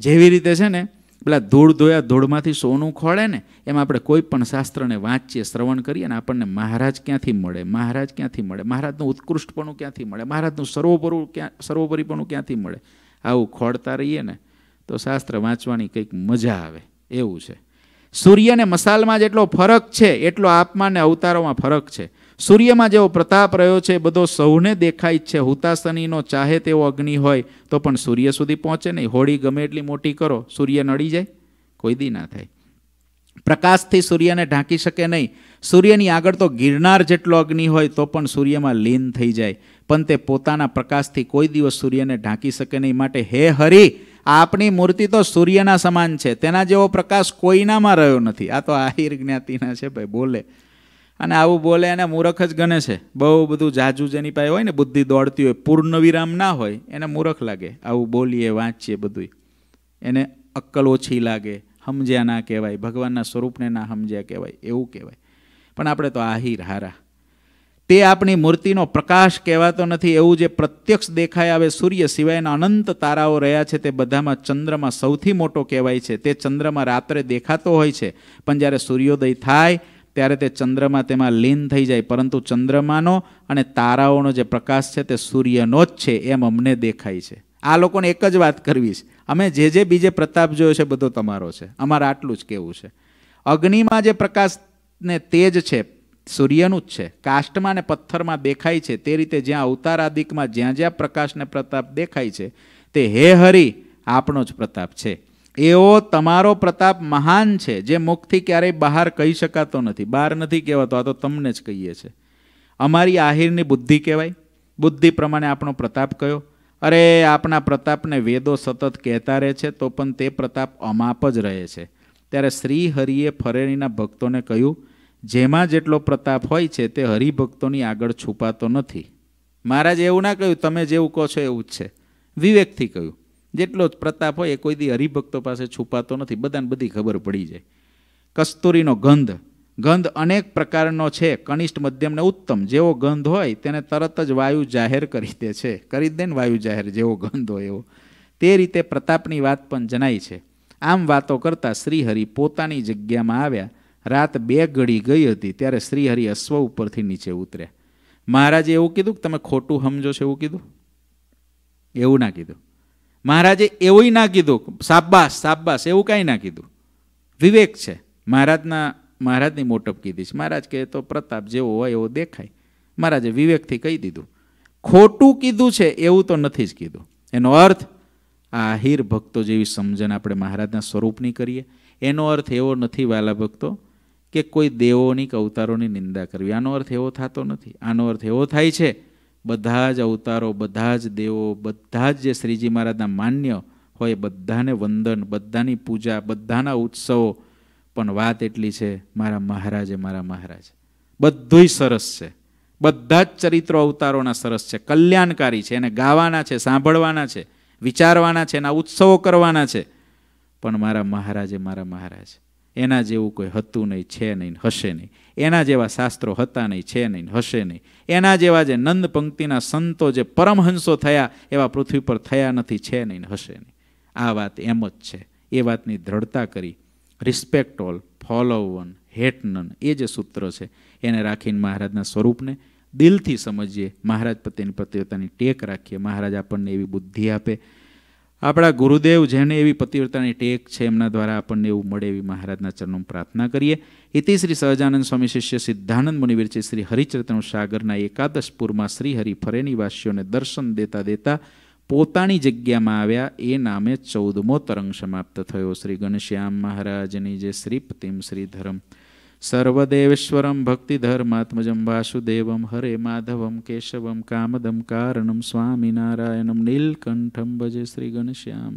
જેવી રીતે છે ને પેલા ધૂળ ધોયા ધૂળમાંથી સોનું ખોળે ને એમાં આપણે કોઈ પણ શાસ્ત્રને વાંચીએ શ્રવણ કરીએ ને આપણને મહારાજ ક્યાંથી મળે મહારાજ ક્યાંથી મળે મહારાજનું ઉત્કૃષ્ટપણું ક્યાંથી મળે મહારાજનું સર્વોપરું ક્યાં સર્વોપરીપણું ક્યાંથી મળે આવું ખોળતા રહીએ ને તો શાસ્ત્ર વાંચવાની કંઈક મજા આવે એવું છે સૂર્યને મસાલમાં જેટલો ફરક છે એટલો આપમાં અને અવતારોમાં ફરક છે સૂર્યમાં જેવો પ્રતાપ રહ્યો છે બધો સૌને દેખાય છે હુતાશનીનો ચાહે તેવો અગ્નિ હોય તો પણ સૂર્ય સુધી પહોંચે નહીં હોળી ગમે એટલી મોટી કરો સૂર્ય નડી જાય કોઈ દી ના થાય પ્રકાશથી સૂર્યને ઢાંકી શકે નહીં સૂર્યની આગળ તો ગિરનાર જેટલો અગ્નિ હોય તો પણ સૂર્યમાં લીન થઈ જાય પણ તે પોતાના પ્રકાશથી કોઈ દિવસ સૂર્યને ઢાંકી શકે નહીં માટે હે હરી આપની મૂર્તિ તો સૂર્યના સમાન છે તેના જેવો પ્રકાશ કોઈનામાં રહ્યો નથી આ તો આહિર જ્ઞાતિના છે ભાઈ બોલે અને આવું બોલે એને મૂરખ જ ગણે છે બહુ બધું જાજુ જેની પાસે હોય ને બુદ્ધિ દોડતી હોય પૂર્ણ વિરામ ના હોય એને મૂરખ લાગે આવું બોલીએ વાંચીએ બધું એને અક્કલ ઓછી લાગે સમજ્યા ના કહેવાય ભગવાનના સ્વરૂપને ના સમજ્યા કહેવાય એવું કહેવાય પણ આપણે તો આહિર હારા તે આપણી મૂર્તિનો પ્રકાશ કહેવાતો નથી એવું જે પ્રત્યક્ષ દેખાય આવે સૂર્ય સિવાયના અનંત તારાઓ રહ્યા છે તે બધામાં ચંદ્રમાં સૌથી મોટો કહેવાય છે તે ચંદ્રમાં રાત્રે દેખાતો હોય છે પણ જ્યારે સૂર્યોદય થાય ત્યારે તે ચંદ્રમાં તેમાં લીન થઈ જાય પરંતુ ચંદ્રમાનો અને તારાઓનો જે પ્રકાશ છે તે સૂર્યનો જ છે એમ અમને દેખાય છે આ લોકોને એક જ વાત કરવી છે અમે જે જે બીજે પ્રતાપ જોયો છે બધો તમારો છે અમારે આટલું જ કેવું છે અગ્નિમાં જે પ્રકાશને તેજ છે સૂર્યનું જ છે કાષ્ટમાં ને પથ્થરમાં દેખાય છે તે રીતે જ્યાં અવતારાદિકમાં જ્યાં જ્યાં પ્રકાશને પ્રતાપ દેખાય છે તે હે હરિ આપણો જ પ્રતાપ છે એવો તમારો પ્રતાપ મહાન છે જે મુખથી ક્યારેય બહાર કહી શકાતો નથી બહાર નથી કહેવાતો આ તો તમને જ કહીએ છે અમારી આહિરની બુદ્ધિ કહેવાય બુદ્ધિ પ્રમાણે આપણો પ્રતાપ કયો અરે આપણા પ્રતાપને વેદો સતત કહેતા રહે છે તો પણ તે પ્રતાપ અમાપ જ રહે છે ત્યારે શ્રી હરિએ ફરેણીના ભક્તોને કહ્યું જેમાં જેટલો પ્રતાપ હોય છે તે હરિભક્તોની આગળ છુપાતો નથી મહારાજે એવું ના કહ્યું તમે જેવું કહો છો એવું જ છે વિવેકથી કહ્યું જેટલો જ પ્રતાપ હોય એ કોઈ દી હરિભક્તો પાસે છુપાતો નથી બધાને બધી ખબર પડી જાય કસ્તુરીનો ગંધ ગંધ અનેક પ્રકારનો છે કનિષ્ઠ મધ્યમને ઉત્તમ જેવો ગંધ હોય તેને તરત જ વાયુ જાહેર કરી દે છે કરી દે ને વાયુ જાહેર જેવો ગંધ હોય એવો તે રીતે પ્રતાપની વાત પણ જણાય છે આમ વાતો કરતાં શ્રી હરિ પોતાની જગ્યામાં આવ્યા રાત બે ઘડી ગઈ હતી ત્યારે શ્રીહરિ અશ્વ ઉપરથી નીચે ઉતર્યા મહારાજે એવું કીધું કે તમે ખોટું સમજો છો એવું કીધું એવું ના કીધું મહારાજે એવું ના કીધું સાબ્બાસ સાબ્બાસ એવું કાંઈ ના કીધું વિવેક છે મહારાજના મહારાજની મોટપ કીધી છે મહારાજ કહે તો પ્રતાપ જેવો હોય એવો દેખાય મહારાજે વિવેકથી કહી દીધું ખોટું કીધું છે એવું તો નથી જ કીધું એનો અર્થ આ હીર ભક્તો જેવી સમજણ આપણે મહારાજના સ્વરૂપની કરીએ એનો અર્થ એવો નથી વાલા ભક્તો કે કોઈ દેવોની કે અવતારોની નિંદા કરવી આનો અર્થ એવો થતો નથી આનો અર્થ એવો થાય છે બધા જ અવતારો બધા જ દેવો બધા જ જે શ્રીજી મહારાજના માન્ય હોય બધાને વંદન બધાની પૂજા બધાના ઉત્સવો પણ વાત એટલી છે મારા મહારાજે મારા મહારાજ બધુંય સરસ છે બધા જ ચરિત્રો અવતારોના સરસ છે કલ્યાણકારી છે એને ગાવાના છે સાંભળવાના છે વિચારવાના છે એના ઉત્સવો કરવાના છે પણ મારા મહારાજે મારા મહારાજ એના જેવું કોઈ હતું નહીં છે નહીં હશે નહીં એના જેવા શાસ્ત્રો હતા નહીં છે નહીં હશે નહીં એના જેવા જે નંદ પંક્તિના સંતો જે પરમહંસો થયા એવા પૃથ્વી પર થયા નથી છે નહીં હશે નહીં આ વાત એમ જ છે એ વાતની દ્રઢતા કરી રિસ્પેક્ટ ઓલ ફોલો વન એ જે સૂત્ર છે એને રાખીને મહારાજના સ્વરૂપને દિલથી સમજીએ મહારાજ પ્રત્યેની પ્રત્યે ટેક રાખીએ મહારાજ આપણને એવી બુદ્ધિ આપે આપણા ગુરુદેવ જેને એવી પતિવ્રતાની ટેક છે એમના દ્વારા આપણને એવું મળે એવી મહારાજના ચરણોમાં પ્રાર્થના કરીએ ઇતિ શ્રી સહજાનંદ સ્વામી શિષ્ય સિદ્ધાનંદ મુનિવીર શ્રી હરિચરિતનું સાગરના એકાદશપુરમાં શ્રી હરિ ફરેનિવાસીઓને દર્શન દેતા દેતા પોતાની જગ્યામાં આવ્યા એ નામે ચૌદમો તરંગ સમાપ્ત થયો શ્રી ગણશ્યામ મહારાજની જે શ્રીપતિમ શ્રીધરમ ધરમ સર્વદેવેશ્વરમ ભક્તિધર્માત્મજમ વાસુદેવમ હરે માધવમ કેશવમ કામદમ કારણમ સ્વામિનારાયણમ નીલકંઠમ ભજે શ્રી ગણશ્યામ